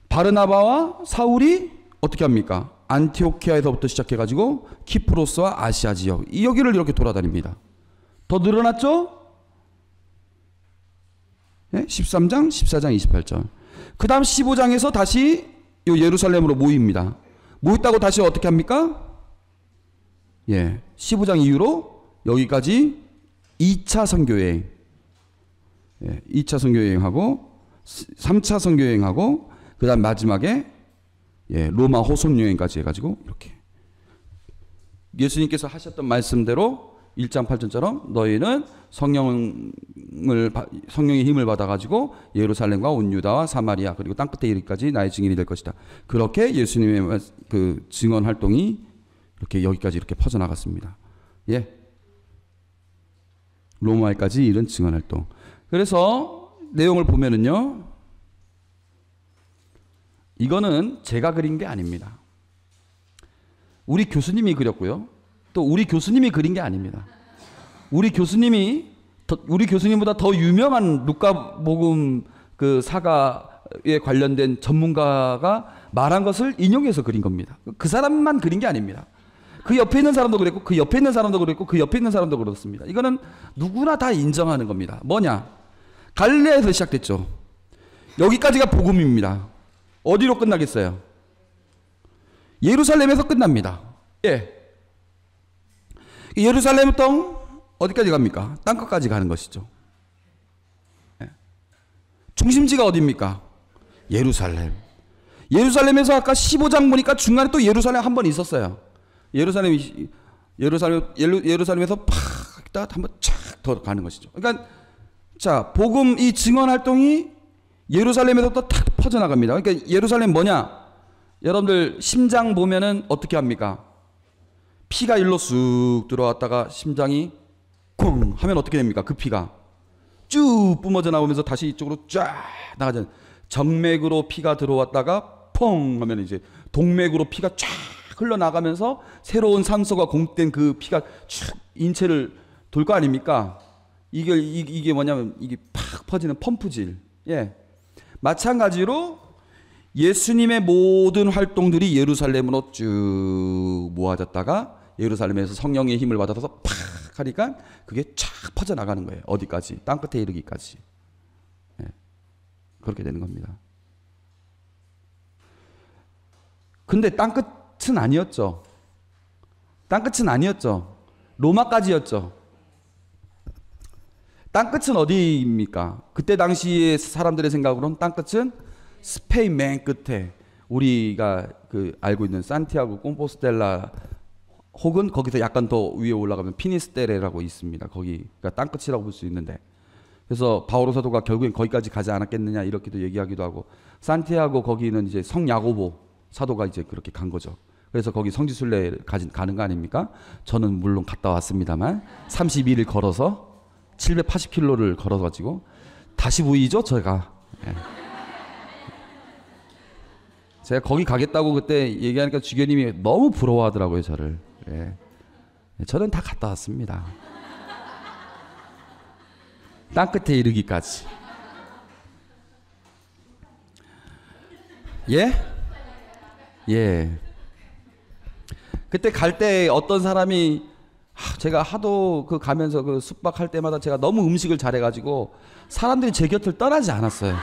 바르나바와 사울이 어떻게 합니까? 안티오키아에서부터 시작해가지고 키프로스와 아시아 지역 이 여기를 이렇게 돌아다닙니다. 더 늘어났죠? 네? 예? 13장, 14장, 28절. 그 다음 15장에서 다시 요 예루살렘으로 모입니다. 모였다고 다시 어떻게 합니까? 예. 15장 이후로 여기까지 2차 선교여행. 2차 예, 선교여행하고 3차 선교여행하고 그다음 마지막에 예, 로마 호손 여행까지 해 가지고 이렇게 예수님께서 하셨던 말씀대로 1장 8절처럼 너희는 성령을 성령의 힘을 받아 가지고 예루살렘과 온 유다와 사마리아 그리고 땅 끝에 이르기까지 나의 증인이 될 것이다. 그렇게 예수님의 그 증언 활동이 이렇게 여기까지 이렇게 퍼져 나갔습니다. 예. 로마에까지 이런 증언 활동. 그래서 내용을 보면은요. 이거는 제가 그린 게 아닙니다. 우리 교수님이 그렸고요. 또 우리 교수님이 그린 게 아닙니다. 우리 교수님이 더, 우리 교수님보다 더 유명한 루카복음 그 사가에 관련된 전문가가 말한 것을 인용해서 그린 겁니다. 그 사람만 그린 게 아닙니다. 그 옆에 있는 사람도 그랬고 그 옆에 있는 사람도 그랬고 그 옆에 있는 사람도 그렇습니다. 이거는 누구나 다 인정하는 겁니다. 뭐냐? 갈릴리에서 시작됐죠. 여기까지가 복음입니다. 어디로 끝나겠어요? 예루살렘에서 끝납니다. 예. 예루살렘 땅 어디까지 갑니까? 땅끝까지 가는 것이죠. 예. 중심지가 어디입니까? 예루살렘. 예루살렘에서 아까 15장 보니까 중간에 또 예루살렘 한 번 있었어요. 예루살렘이 예루살렘 예루살렘에서 팍 딱 한번 착더 가는 것이죠. 그러니까 자 복음 이 증언 활동이 예루살렘에서또 탁 퍼져나갑니다. 그러니까 예루살렘 뭐냐? 여러분들 심장 보면은 어떻게 합니까? 피가 일로 쑥 들어왔다가 심장이 쿵 하면 어떻게 됩니까? 그 피가 쭉 뿜어져 나오면서 다시 이쪽으로 쫙 나가잖아요. 정맥으로 피가 들어왔다가 펑 하면 이제 동맥으로 피가 쫙 흘러나가면서 새로운 산소가 공급된 그 피가 쭉 인체를 돌 거 아닙니까? 이게, 이게 뭐냐면 이게 팍 퍼지는 펌프질. 예. 마찬가지로 예수님의 모든 활동들이 예루살렘으로 쭉 모아졌다가 예루살렘에서 성령의 힘을 받아서 팍 하니까 그게 쫙 퍼져나가는 거예요. 어디까지? 땅끝에 이르기까지. 예. 그렇게 되는 겁니다. 근데 땅끝 땅끝은 아니었죠. 땅끝은 아니었죠. 로마까지였죠. 땅끝은 어디입니까? 그때 당시의 사람들의 생각으로는 땅끝은 스페인 맨 끝에 우리가 그 알고 있는 산티아고 콤포스텔라 혹은 거기서 약간 더 위에 올라가면 피니스테레라고 있습니다. 거기가 땅끝이라고 볼 수 있는데 그래서 바오로 사도가 결국엔 거기까지 가지 않았겠느냐 이렇게도 얘기하기도 하고 산티아고 거기는 이제 성 야고보 사도가 이제 그렇게 간 거죠. 그래서 거기 성지순례 가는 거 아닙니까? 저는 물론 갔다 왔습니다만 32일 걸어서 780km를 걸어가지고 다시 보이죠 제가. 네. 예. 제가 거기 가겠다고 그때 얘기하니까 주교님이 너무 부러워하더라고요 저를. 네. 저는 다 갔다 왔습니다. 땅 끝에 이르기까지. 예? 예. 그때 갈 때 어떤 사람이 제가 하도 그 가면서 그 숙박할 때마다 제가 너무 음식을 잘해가지고 사람들이 제 곁을 떠나지 않았어요.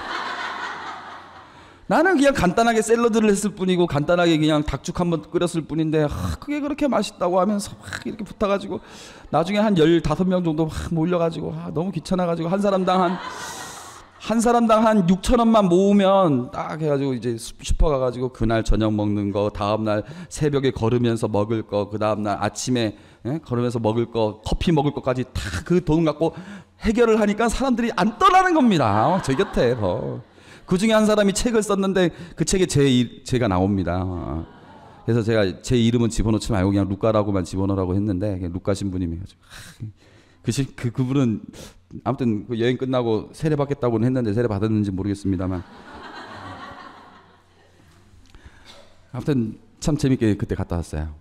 나는 그냥 간단하게 샐러드를 했을 뿐이고 간단하게 그냥 닭죽 한번 끓였을 뿐인데 아, 그게 그렇게 맛있다고 하면서 막 이렇게 붙어가지고 나중에 한열다명 정도 막 몰려가지고 아, 너무 귀찮아가지고 한 사람당 한한 사람당 한 6천 원만 모으면 딱 해가지고 이제 슈퍼 가가지고 그날 저녁 먹는 거 다음 날 새벽에 걸으면서 먹을 거그 다음 날 아침에 예? 걸으면서 먹을 거 커피 먹을 것까지 다 그 돈 갖고 해결을 하니까 사람들이 안 떠나는 겁니다. 어, 제 곁에 어. 그 중에 한 사람이 책을 썼는데 그 책에 제 일, 제가 나옵니다. 어. 그래서 제가 제 이름은 집어넣지 말고 그냥 루카라고만 집어넣으라고 했는데 루카신 부님이 그, 그 그분은 아무튼 그 여행 끝나고 세례 받겠다고는 했는데 세례 받았는지 모르겠습니다만 아무튼 참 재밌게 그때 갔다 왔어요.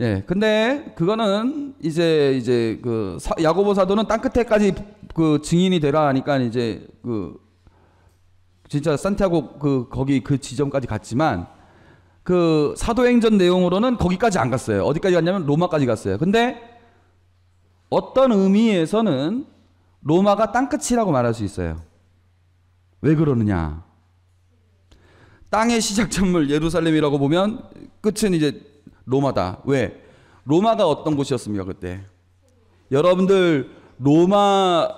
예, 근데 그거는 이제 이제 그 야고보 사도는 땅 끝에까지 그 증인이 되라 하니까 이제 그 진짜 산티아고 그 거기 그 지점까지 갔지만 그 사도행전 내용으로는 거기까지 안 갔어요. 어디까지 갔냐면 로마까지 갔어요. 근데 어떤 의미에서는 로마가 땅끝이라고 말할 수 있어요. 왜 그러느냐? 땅의 시작점을 예루살렘이라고 보면 끝은 이제 로마다. 왜? 로마가 어떤 곳이었습니까, 그때? 여러분들 로마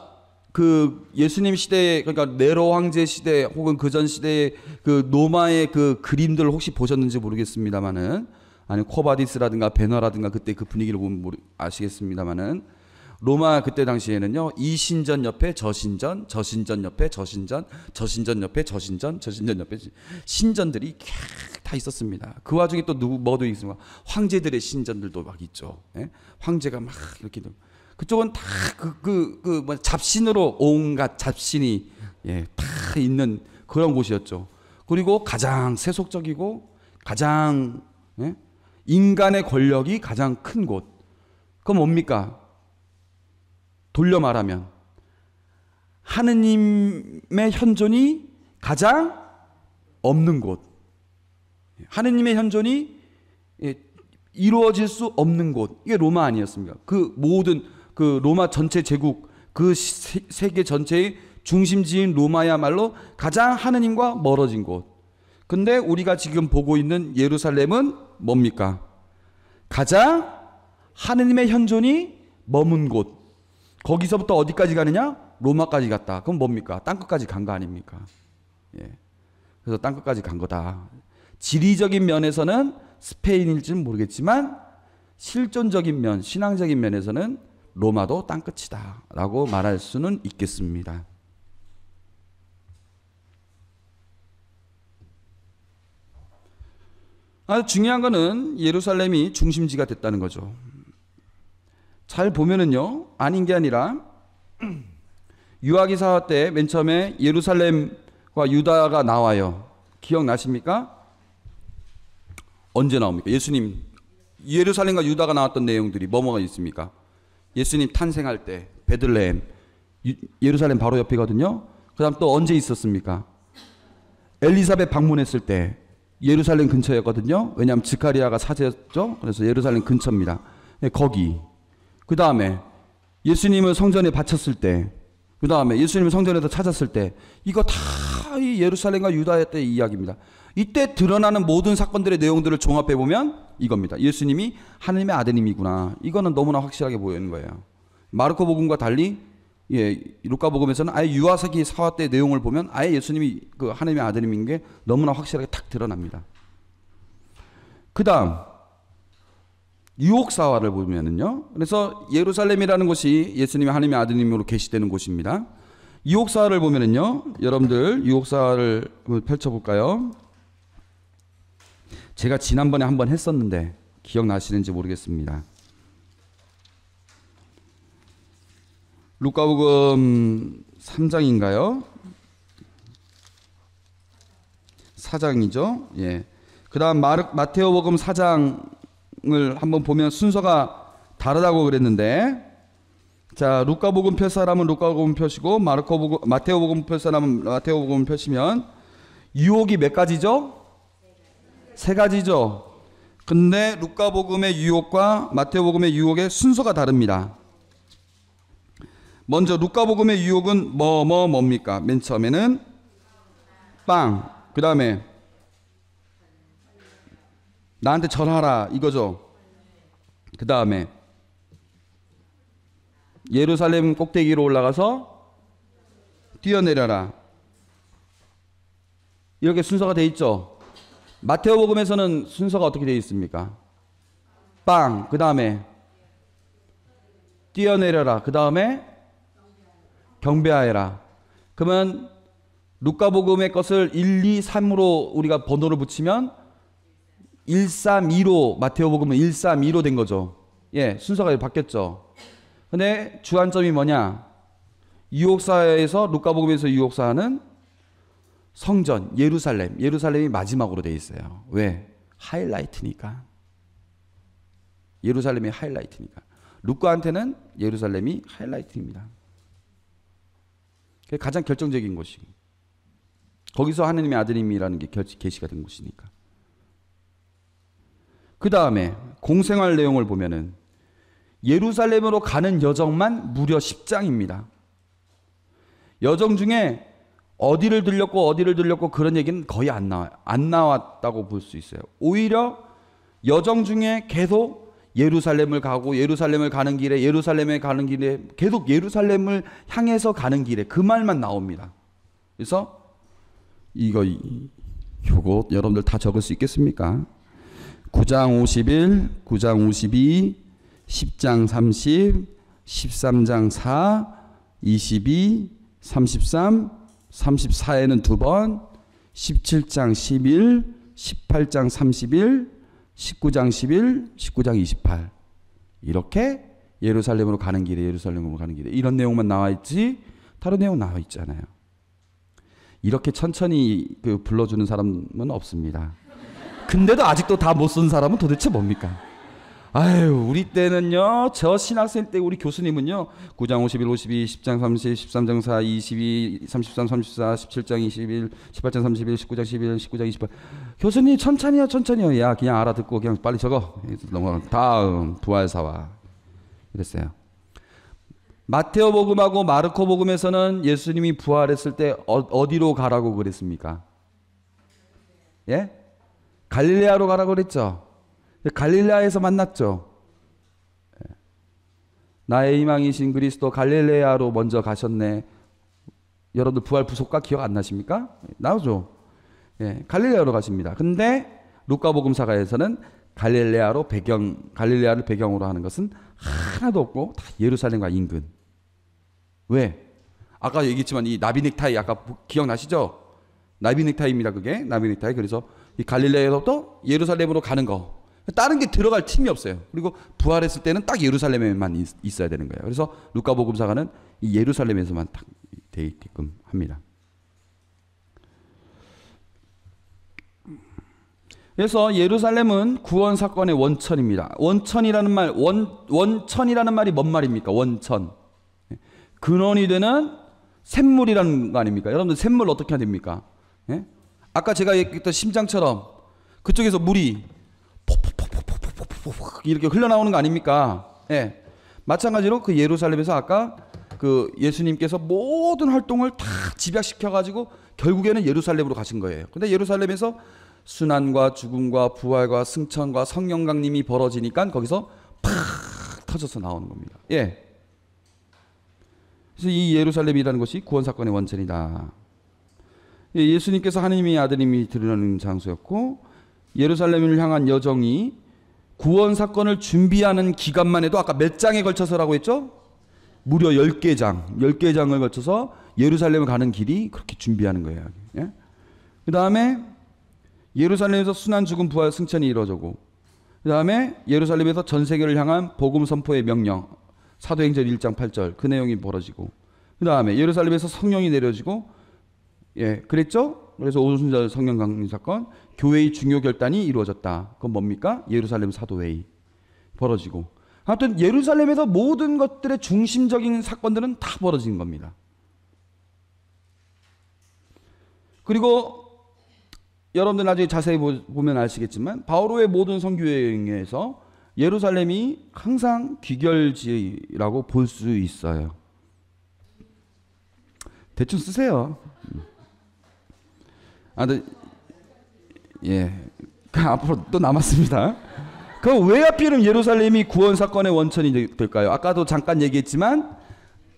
그 예수님 시대 그러니까 네로 황제 시대 혹은 그 전 시대의 그 로마의 그 그림들 혹시 보셨는지 모르겠습니다만은 아니 코바디스라든가 베너라든가 그때 그 분위기를 보면 모르, 아시겠습니다만은 로마 그때 당시에는요 이 신전 옆에 저 신전, 저 신전 옆에 저 신전, 저 신전 옆에 저 신전, 저 신전 옆에 신전들이 다 있었습니다. 그 와중에 또 누구 뭐도 있습니까? 황제들의 신전들도 막 있죠. 예? 황제가 막 이렇게 그쪽은 다 그 그 그 뭐 잡신으로 온갖 잡신이 예, 다 있는 그런 곳이었죠. 그리고 가장 세속적이고 가장 예? 인간의 권력이 가장 큰 곳. 그건 뭡니까? 돌려 말하면 하느님의 현존이 가장 없는 곳. 하느님의 현존이 예, 이루어질 수 없는 곳. 이게 로마 아니었습니까? 그 모든 그 로마 전체 제국 그 세계 전체의 중심지인 로마야말로 가장 하느님과 멀어진 곳. 근데 우리가 지금 보고 있는 예루살렘은 뭡니까? 가장 하느님의 현존이 머문 곳. 거기서부터 어디까지 가느냐? 로마까지 갔다. 그럼 뭡니까? 땅 끝까지 간 거 아닙니까? 예. 그래서 땅 끝까지 간 거다. 지리적인 면에서는 스페인일지는 모르겠지만 실존적인 면, 신앙적인 면에서는 로마도 땅 끝이다라고 말할 수는 있겠습니다. 아주 중요한 거는 예루살렘이 중심지가 됐다는 거죠. 잘 보면은요, 아닌 게 아니라 유아기사 때 맨 처음에 예루살렘과 유다가 나와요. 기억나십니까? 언제 나옵니까? 예수님 예루살렘과 유다가 나왔던 내용들이 뭐뭐가 있습니까? 예수님 탄생할 때 베들레헴 예루살렘 바로 옆이거든요. 그다음 또 언제 있었습니까? 엘리사벳 방문했을 때 예루살렘 근처였거든요. 왜냐하면 지카리아가 사제였죠. 그래서 예루살렘 근처입니다. 네, 거기 그 다음에 예수님을 성전에 바쳤을 때, 그 다음에 예수님을 성전에서 찾았을 때, 이거 다 이 예루살렘과 유다 의 때의 이야기입니다. 이때 드러나는 모든 사건들의 내용들을 종합해 보면 이겁니다. 예수님이 하나님의 아드님이구나. 이거는 너무나 확실하게 보이는 거예요. 마르코 복음과 달리 예, 루카 복음에서는 아예 유아세기 사화 때 내용을 보면 아예 예수님이 그 하나님의 아드님인 게 너무나 확실하게 탁 드러납니다. 그다음 유혹사화를 보면은요. 그래서 예루살렘이라는 곳이 예수님이 하나님의 아드님으로 계시되는 곳입니다. 유혹사화를 보면은요. 여러분들 유혹사화를 펼쳐볼까요? 제가 지난번에 한번 했었는데 기억나시는지 모르겠습니다. 루카복음 3장인가요? 4장이죠. 예. 그다음 마르, 마테오복음 4장 내용을 한번 보면 순서가 다르다고 그랬는데 자 루카복음 펼 사람은 루카복음 펴시고 마르코복음 마테오복음 펼 사람은 마테오복음 펴시면 유혹이 몇 가지죠? 세 가지죠. 근데 루카복음의 유혹과 마테오복음의 유혹의 순서가 다릅니다. 먼저 루카복음의 유혹은 뭐 뭐, 뭡니까? 맨 처음에는 빵. 그다음에 나한테 전하라 이거죠. 그 다음에 예루살렘 꼭대기로 올라가서 뛰어내려라. 이렇게 순서가 돼 있죠. 마태오복음에서는 순서가 어떻게 되어 있습니까? 빵, 그 다음에 뛰어내려라. 그 다음에 경배하여라. 그러면 루카복음의 것을 1, 2, 3으로 우리가 번호를 붙이면 132로 마태오복음은 132로 된 거죠. 예, 순서가 바뀌었죠. 근데 주안점이 뭐냐? 유혹사에서 루카복음에서 유혹사는 성전 예루살렘, 예루살렘이 마지막으로 돼 있어요. 왜? 하이라이트니까. 예루살렘이 하이라이트니까. 루카한테는 예루살렘이 하이라이트입니다. 가장 결정적인 곳이고 거기서 하느님의 아드님이라는 게 계시가 된 곳이니까. 그 다음에 공생활 내용을 보면은 예루살렘으로 가는 여정만 무려 10장입니다. 여정 중에 어디를 들렸고 어디를 들렸고 그런 얘기는 거의 안, 나와, 안 나왔다고 볼 수 있어요. 오히려 여정 중에 계속 예루살렘을 가고 예루살렘을 가는 길에 예루살렘에 가는 길에 계속 예루살렘을 향해서 가는 길에 그 말만 나옵니다. 그래서 이거 요거 여러분들 다 적을 수 있겠습니까? 9장 51, 9장 52, 10장 30, 13장 4, 22, 33, 34에는 두 번, 17장 11, 18장 31, 19장 11, 19장 28. 이렇게 예루살렘으로 가는 길에 예루살렘으로 가는 길에 이런 내용만 나와 있지 다른 내용 나와 있잖아요. 이렇게 천천히 그 불러주는 사람은 없습니다. 근데도 아직도 다 못 쓴 사람은 도대체 뭡니까? 아유, 우리 때는요, 저 신학생 때 우리 교수님은요, 9장 51, 52, 10장 30, 13장 4, 22, 33, 34, 17장 21, 18장 31, 19장 11, 19장 28. 교수님, 천천히요, 천천히요. 야, 그냥 알아듣고 그냥 빨리 적어. 다음, 부활사와. 이랬어요. 마테오복음하고 마르코복음에서는 예수님이 부활했을 때 어, 어디로 가라고 그랬습니까? 예? 갈릴레아로 가라고 그랬죠. 갈릴레아에서 만났죠. 예. 나의 희망이신 그리스도 갈릴레아로 먼저 가셨네. 여러분들 부활 부속과 기억 안 나십니까? 나오죠. 예, 갈릴레아로 가십니다. 근데 루카복음사가에서는 갈릴레아로 배경 갈릴레아를 배경으로 하는 것은 하나도 없고 다 예루살렘과 인근. 왜? 아까 얘기했지만 이 나비 넥타이 아까 기억나시죠? 나비 넥타이입니다. 그게 나비 넥타이. 그래서 갈릴레에서부터 예루살렘으로 가는 거. 다른 게 들어갈 틈이 없어요. 그리고 부활했을 때는 딱 예루살렘에만 있, 어야 되는 거예요. 그래서 루카복음사가는 이 예루살렘에서만 딱돼 있게끔 합니다. 그래서 예루살렘은 구원 사건의 원천입니다. 원천이라는 말, 원, 원천이라는 말이 뭔 말입니까? 원천. 예. 근원이 되는 샘물이라는 거 아닙니까? 여러분들 샘물 어떻게 해야 됩니까? 예? 아까 제가 얘기했던 심장처럼 그쪽에서 물이 폭폭폭폭폭폭폭 이렇게 흘러나오는 거 아닙니까? 예. 마찬가지로 그 예루살렘에서 아까 그 예수님께서 모든 활동을 다 집약시켜 가지고 결국에는 예루살렘으로 가신 거예요. 근데 예루살렘에서 순환과 죽음과 부활과 승천과 성령 강림이 벌어지니까 거기서 팍 터져서 나오는 겁니다. 예. 그래서 이 예루살렘이라는 것이 구원 사건의 원천이다. 예, 예수님께서 하나님의 아드님이 드러나는 장소였고 예루살렘을 향한 여정이 구원 사건을 준비하는 기간만 해도 아까 몇 장에 걸쳐서라고 했죠? 무려 10개 장, 10개 장을 걸쳐서 예루살렘을 가는 길이 그렇게 준비하는 거예요. 예? 그 다음에 예루살렘에서 순환 죽음 부활 승천이 이루어지고 그 다음에 예루살렘에서 전 세계를 향한 복음 선포의 명령 사도행전 1장 8절 그 내용이 벌어지고 그 다음에 예루살렘에서 성령이 내려지고 예, 그랬죠? 그래서 오순절 성경 강림 사건, 교회의 중요 결단이 이루어졌다. 그건 뭡니까? 예루살렘 사도회의 벌어지고. 아무튼 예루살렘에서 모든 것들의 중심적인 사건들은 다 벌어진 겁니다. 그리고 여러분들 나중에 자세히 보면 아시겠지만 바오로의 모든 선교 여에서 예루살렘이 항상 귀결지라고 볼 수 있어요. 대충 쓰세요. 아, 네. 예, 그 앞으로 또 남았습니다. 그왜하필이 예루살렘이 구원 사건의 원천이 될까요? 아까도 잠깐 얘기했지만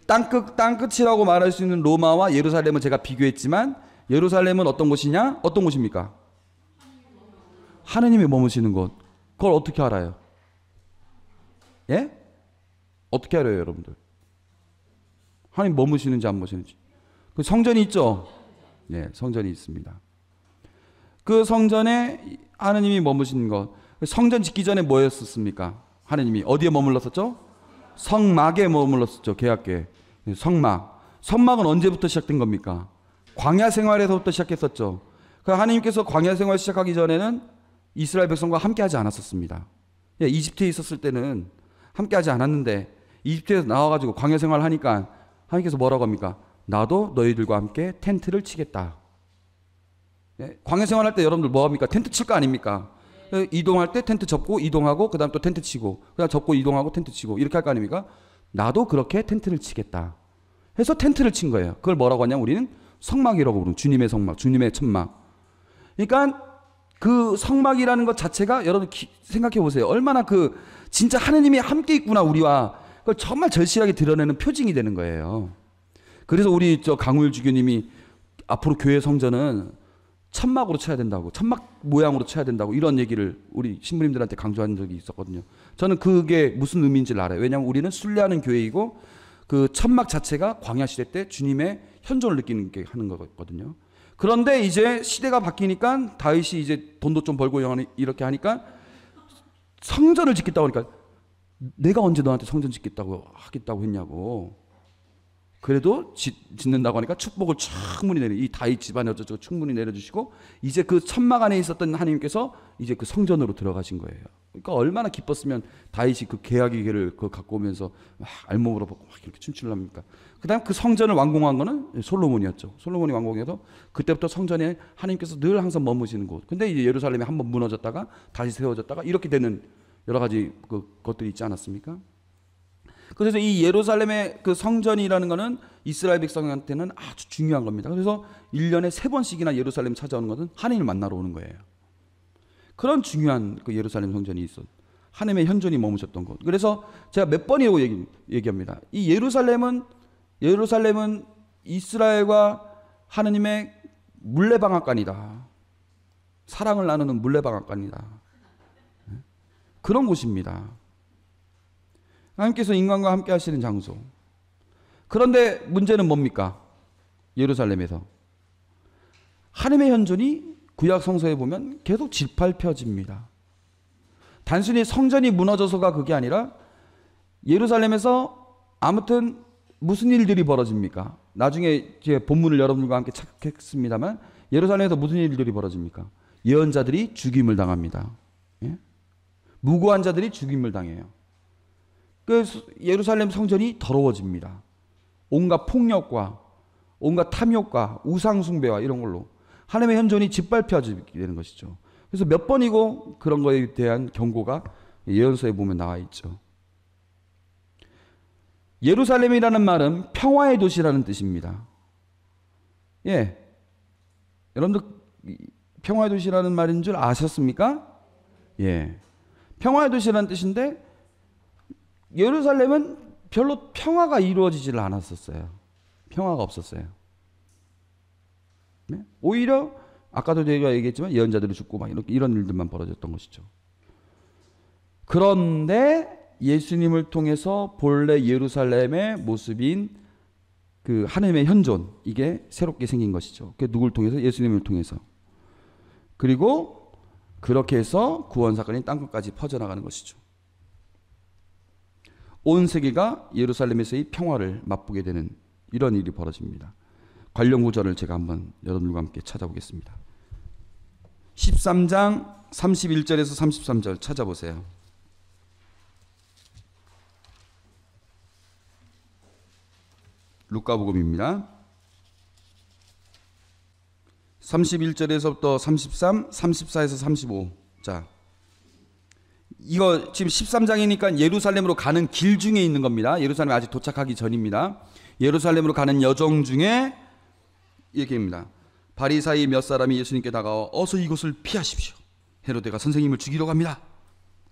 땅끝 땅끝이라고 말할 수 있는 로마와 예루살렘은 제가 비교했지만 예루살렘은 어떤 곳이냐? 어떤 곳입니까? 하느님이 머무시는 곳. 그걸 어떻게 알아요? 예? 어떻게 알아요, 여러분들? 하나님 머무시는지 안 머무시는지. 그 성전이 있죠? 예, 성전이 있습니다. 그 성전에 하느님이 머무신 것. 성전 짓기 전에 뭐였었습니까? 하나님이 어디에 머물렀었죠? 성막에 머물렀었죠. 계약계. 네, 성막. 성막은 언제부터 시작된 겁니까? 광야 생활에서부터 시작했었죠. 그 하나님께서 광야 생활 시작하기 전에는 이스라엘 백성과 함께 하지 않았었습니다. 예, 이집트에 있었을 때는 함께 하지 않았는데 이집트에서 나와 가지고 광야 생활 하니까 하나님께서 뭐라고 합니까? 나도 너희들과 함께 텐트를 치겠다. 예, 광해생활 할때 여러분들 뭐 합니까? 텐트 칠 거 아닙니까? 예, 이동할 때 텐트 접고 이동하고 그다음 또 텐트 치고 그다음 접고 이동하고 텐트 치고 이렇게 할 거 아닙니까? 나도 그렇게 텐트를 치겠다. 해서 텐트를 친 거예요. 그걸 뭐라고 하냐? 우리는 성막이라고 부르는 주님의 성막, 주님의 천막. 그러니까 그 성막이라는 것 자체가 여러분 기, 생각해 보세요. 얼마나 그 진짜 하느님이 함께 있구나 우리와 그걸 정말 절실하게 드러내는 표징이 되는 거예요. 그래서 우리 저 강우일 주교님이 앞으로 교회 성전은 천막으로 쳐야 된다고, 천막 모양으로 쳐야 된다고 이런 얘기를 우리 신부님들한테 강조한 적이 있었거든요. 저는 그게 무슨 의미인지를 알아요. 왜냐하면 우리는 순례하는 교회이고 그 천막 자체가 광야 시대 때 주님의 현존을 느끼는 게 하는 거거든요. 그런데 이제 시대가 바뀌니까 다윗이 이제 돈도 좀 벌고 이렇게 하니까 성전을 짓겠다고 하니까 내가 언제 너한테 성전 짓겠다고 하겠다고 했냐고 그래도 짓는다고 하니까 축복을 충분히 내리 이 다윗 집안에 어쩌고 충분히 내려주시고 이제 그 천막 안에 있었던 하나님께서 이제 그 성전으로 들어가신 거예요. 그러니까 얼마나 기뻤으면 다윗이 그 계약의 개를 그 갖고 오면서 막 알몸으로 막 이렇게 춤출 합니까? 그다음 그 성전을 완공한 거는 솔로몬이었죠. 솔로몬이 완공해서 그때부터 성전에 하나님께서 늘 항상 머무시는 곳. 근데 이제 예루살렘이 한번 무너졌다가 다시 세워졌다가 이렇게 되는 여러 가지 그 것들이 있지 않았습니까? 그래서 이 예루살렘의 그 성전이라는 것은 이스라엘 백성한테는 아주 중요한 겁니다. 그래서 1년에 세 번씩이나 예루살렘 찾아오는 것은 하나님을 만나러 오는 거예요. 그런 중요한 그 예루살렘 성전이 있어. 하나님의 현존이 머무셨던 곳. 그래서 제가 몇 번이라고 얘기, 합니다이 예루살렘은 예루살렘은 이스라엘과 하나님의 물레방앗간이다. 사랑을 나누는 물레방앗간이다. 네? 그런 곳입니다. 하나님께서 인간과 함께 하시는 장소. 그런데 문제는 뭡니까? 예루살렘에서. 하나님의 현존이 구약 성서에 보면 계속 짓밟혀집니다. 단순히 성전이 무너져서가 그게 아니라 예루살렘에서 아무튼 무슨 일들이 벌어집니까? 나중에 제 본문을 여러분과 함께 착했습니다만 예루살렘에서 무슨 일들이 벌어집니까? 예언자들이 죽임을 당합니다. 예? 무고한 자들이 죽임을 당해요. 그 예루살렘 성전이 더러워집니다. 온갖 폭력과 온갖 탐욕과 우상숭배와 이런 걸로 하나님의 현존이 짓밟혀지게 되는 것이죠. 그래서 몇 번이고 그런 것에 대한 경고가 예언서에 보면 나와 있죠. 예루살렘이라는 말은 평화의 도시라는 뜻입니다. 예. 여러분들 평화의 도시라는 말인 줄 아셨습니까? 예. 평화의 도시라는 뜻인데 예루살렘은 별로 평화가 이루어지질 않았었어요. 평화가 없었어요. 네? 오히려 아까도 제가 얘기했지만 예언자들이 죽고 막이렇 이런 일들만 벌어졌던 것이죠. 그런데 예수님을 통해서 본래 예루살렘의 모습인 그 하나님의 현존 이게 새롭게 생긴 것이죠. 그 누굴 통해서 예수님을 통해서 그리고 그렇게 해서 구원 사건이 땅 끝까지 퍼져나가는 것이죠. 온 세계가 예루살렘에서의 평화를 맛보게 되는 이런 일이 벌어집니다. 관련 구절을 제가 한번 여러분과 함께 찾아보겠습니다. 13장 31절에서 33절 찾아보세요. 루카복음입니다. 31절에서부터 33, 34에서 35. 자, 이거 지금 13장이니까 예루살렘으로 가는 길 중에 있는 겁니다. 예루살렘 에 아직 도착하기 전입니다. 예루살렘으로 가는 여정 중에 얘기입니다 바리사이 몇 사람이 예수님께 다가와 어서 이곳을 피하십시오. 헤로데가 선생님을 죽이러 갑니다.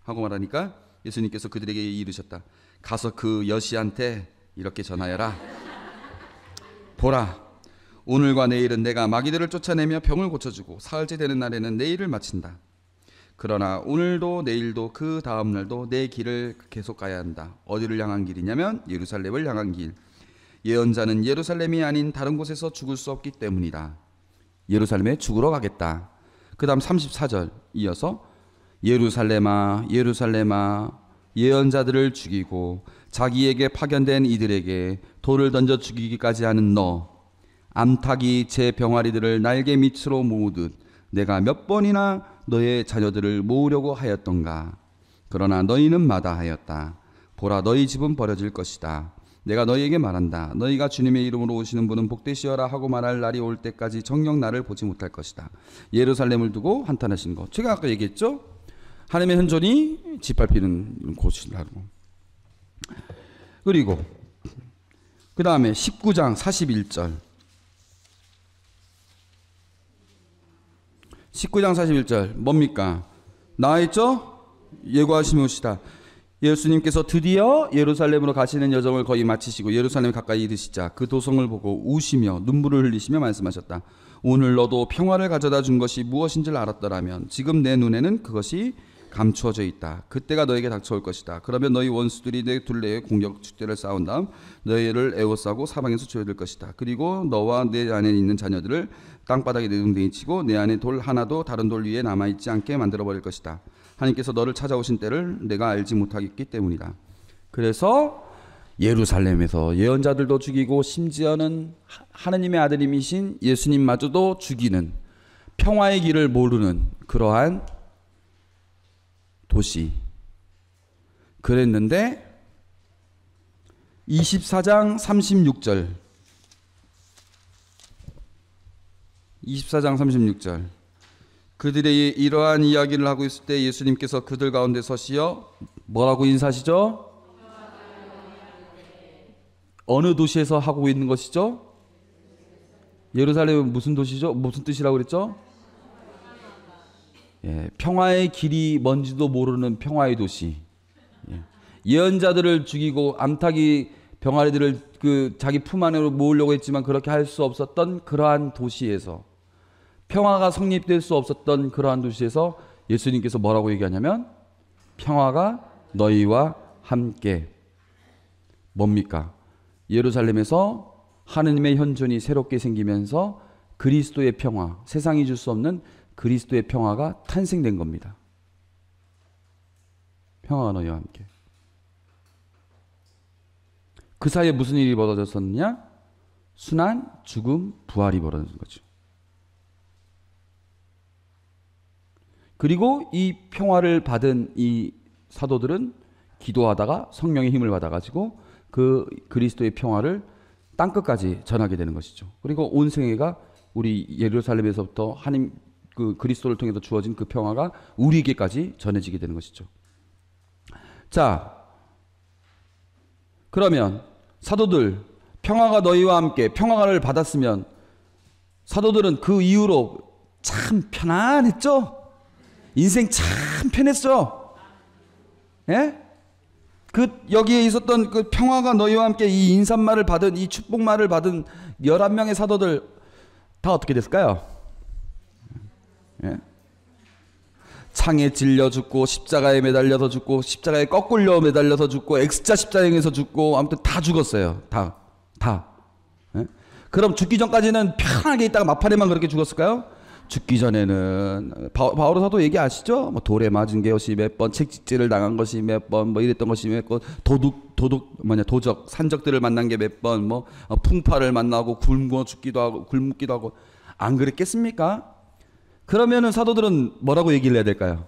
하고 말하니까 예수님께서 그들에게 이르셨다. 가서 그 여시한테 이렇게 전하여라. 보라, 오늘과 내일은 내가 마귀들을 쫓아내며 병을 고쳐주고 사흘째 되는 날에는 내일을 마친다. 그러나 오늘도 내일도 그 다음 날도 내 길을 계속 가야 한다. 어디를 향한 길이냐면 예루살렘을 향한 길. 예언자는 예루살렘이 아닌 다른 곳에서 죽을 수 없기 때문이다. 예루살렘에 죽으러 가겠다. 그다음 34절 이어서 예루살렘아 예루살렘아 예언자들을 죽이고 자기에게 파견된 이들에게 돌을 던져 죽이기까지 하는 너 암탉이 제 병아리들을 날개 밑으로 모으듯 내가 몇 번이나 너의 자녀들을 모으려고 하였던가? 그러나 너희는 마다하였다. 보라 너희 집은 버려질 것이다. 내가 너희에게 말한다. 너희가 주님의 이름으로 오시는 분은 복되시어라 하고 말할 날이 올 때까지 정녕 나를 보지 못할 것이다. 예루살렘을 두고 한탄하신 것. 제가 아까 얘기했죠. 하나님의 현존이 짓밟히는 곳이라고. 그리고 그 다음에 19장 41절. 19장 41절 뭡니까? 나와 있죠? 예고하시며시다. 예수님께서 드디어 예루살렘으로 가시는 여정을 거의 마치시고 예루살렘 가까이 이르시자 그 도성을 보고 우시며 눈물을 흘리시며 말씀하셨다. 오늘 너도 평화를 가져다 준 것이 무엇인 줄 알았더라면 지금 내 눈에는 그것이 감추어져 있다. 그때가 너에게 닥쳐올 것이다. 그러면 너희 원수들이 내 둘레에 공격 축대를 쌓은 다음 너희를 애워싸고 사방에서 조여들 것이다. 그리고 너와 내 안에 있는 자녀들을 땅바닥에 내둥댕이 치고 내 안에 돌 하나도 다른 돌 위에 남아 있지 않게 만들어 버릴 것이다. 하나님께서 너를 찾아오신 때를 내가 알지 못하겠기 때문이다. 그래서 예루살렘에서 예언자들도 죽이고 심지어는 하느님의 아들님이신 예수님마저도 죽이는 평화의 길을 모르는 그러한 도시 그랬는데 24장 36절 24장 36절. 그들의 이러한 이야기를 하고 있을 때 예수님께서 그들 가운데 서시어 뭐라고 인사하시죠? 어느 도시에서 하고 있는 것이죠? 예루살렘은 무슨 도시죠? 무슨 뜻이라고 그랬죠? 예, 평화의 길이 뭔지도 모르는 평화의 도시. 예, 언자들을 죽이고 암탉이 병아리들을 그 자기 품 안으로 모으려고 했지만 그렇게 할 수 없었던 그러한 도시에서 평화가 성립될 수 없었던 그러한 도시에서 예수님께서 뭐라고 얘기하냐면 평화가 너희와 함께 뭡니까? 예루살렘에서 하느님의 현존이 새롭게 생기면서 그리스도의 평화, 세상이 줄 수 없는 그리스도의 평화가 탄생된 겁니다. 평화가 너희와 함께. 그 사이에 무슨 일이 벌어졌었느냐? 순환, 죽음, 부활이 벌어진 거죠. 그리고 이 평화를 받은 이 사도들은 기도하다가 성령의 힘을 받아가지고 그 그리스도의 평화를 땅 끝까지 전하게 되는 것이죠. 그리고 온 생애가 우리 예루살렘에서부터 하나님 그 그리스도를 통해서 주어진 그 평화가 우리에게까지 전해지게 되는 것이죠. 자, 그러면 사도들 평화가 너희와 함께 평화를 받았으면 사도들은 그 이후로 참 편안했죠. 인생 참 편했어. 예? 그 여기에 있었던 그 평화가 너희와 함께 이 인사말을 받은 이 축복말을 받은 11명의 사도들 다 어떻게 됐을까요? 예? 창에 질려 죽고 십자가에 매달려서 죽고 십자가에 거꾸려 매달려서 죽고 X자 십자형에서 죽고 아무튼 다 죽었어요. 다. 다. 예? 그럼 죽기 전까지는 편하게 있다가 마판에만 그렇게 죽었을까요? 죽기 전에는 바, 오로 사도 얘기 아시죠? 뭐 돌에 맞은 것이 몇 번, 책짓질을 당한 것이 몇 번, 뭐 이랬던 것이 몇 번, 도둑 도둑 뭐냐 도적 산적들을 만난 게 몇 번, 뭐 어, 풍파를 만나고 굶어 죽기도 하고 굶기도 하고 안 그랬겠습니까? 그러면은 사도들은 뭐라고 얘기를 해야 될까요?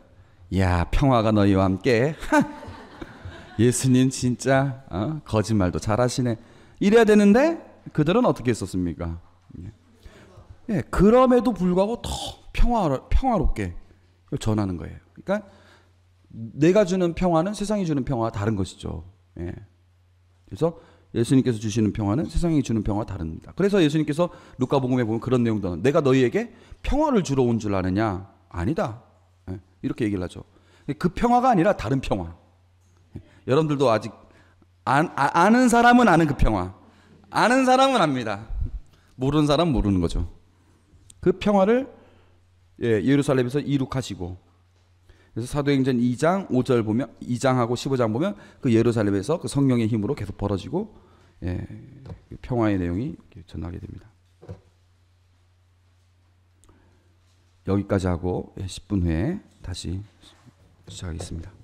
야 평화가 너희와 함께. (laughs) 예수님 진짜 어? 거짓말도 잘하시네. 이래야 되는데 그들은 어떻게 했었습니까? 예, 그럼에도 불구하고 더 평화, 평화롭게 전하는 거예요. 그러니까 내가 주는 평화는 세상이 주는 평화와 다른 것이죠. 예. 그래서 예수님께서 주시는 평화는 세상이 주는 평화와 다릅니다. 그래서 예수님께서 루카복음에 보면 그런 내용도 나 내가 너희에게 평화를 주러 온 줄 아느냐? 아니다. 예. 이렇게 얘기를 하죠. 그 평화가 아니라 다른 평화. 예. 여러분들도 아직 안, 아, 아는 사람은 아는 그 평화. 아는 사람은 압니다. 모르는 사람은 모르는 거죠. 그 평화를 예, 예루살렘에서 이룩하시고 그래서 사도행전 2장 5절 보면 2장하고 15장 보면 그 예루살렘에서 그 성령의 힘으로 계속 벌어지고 예, 그 평화의 내용이 전하게 됩니다. 여기까지 하고 10분 예, 후에 다시 시작하겠습니다.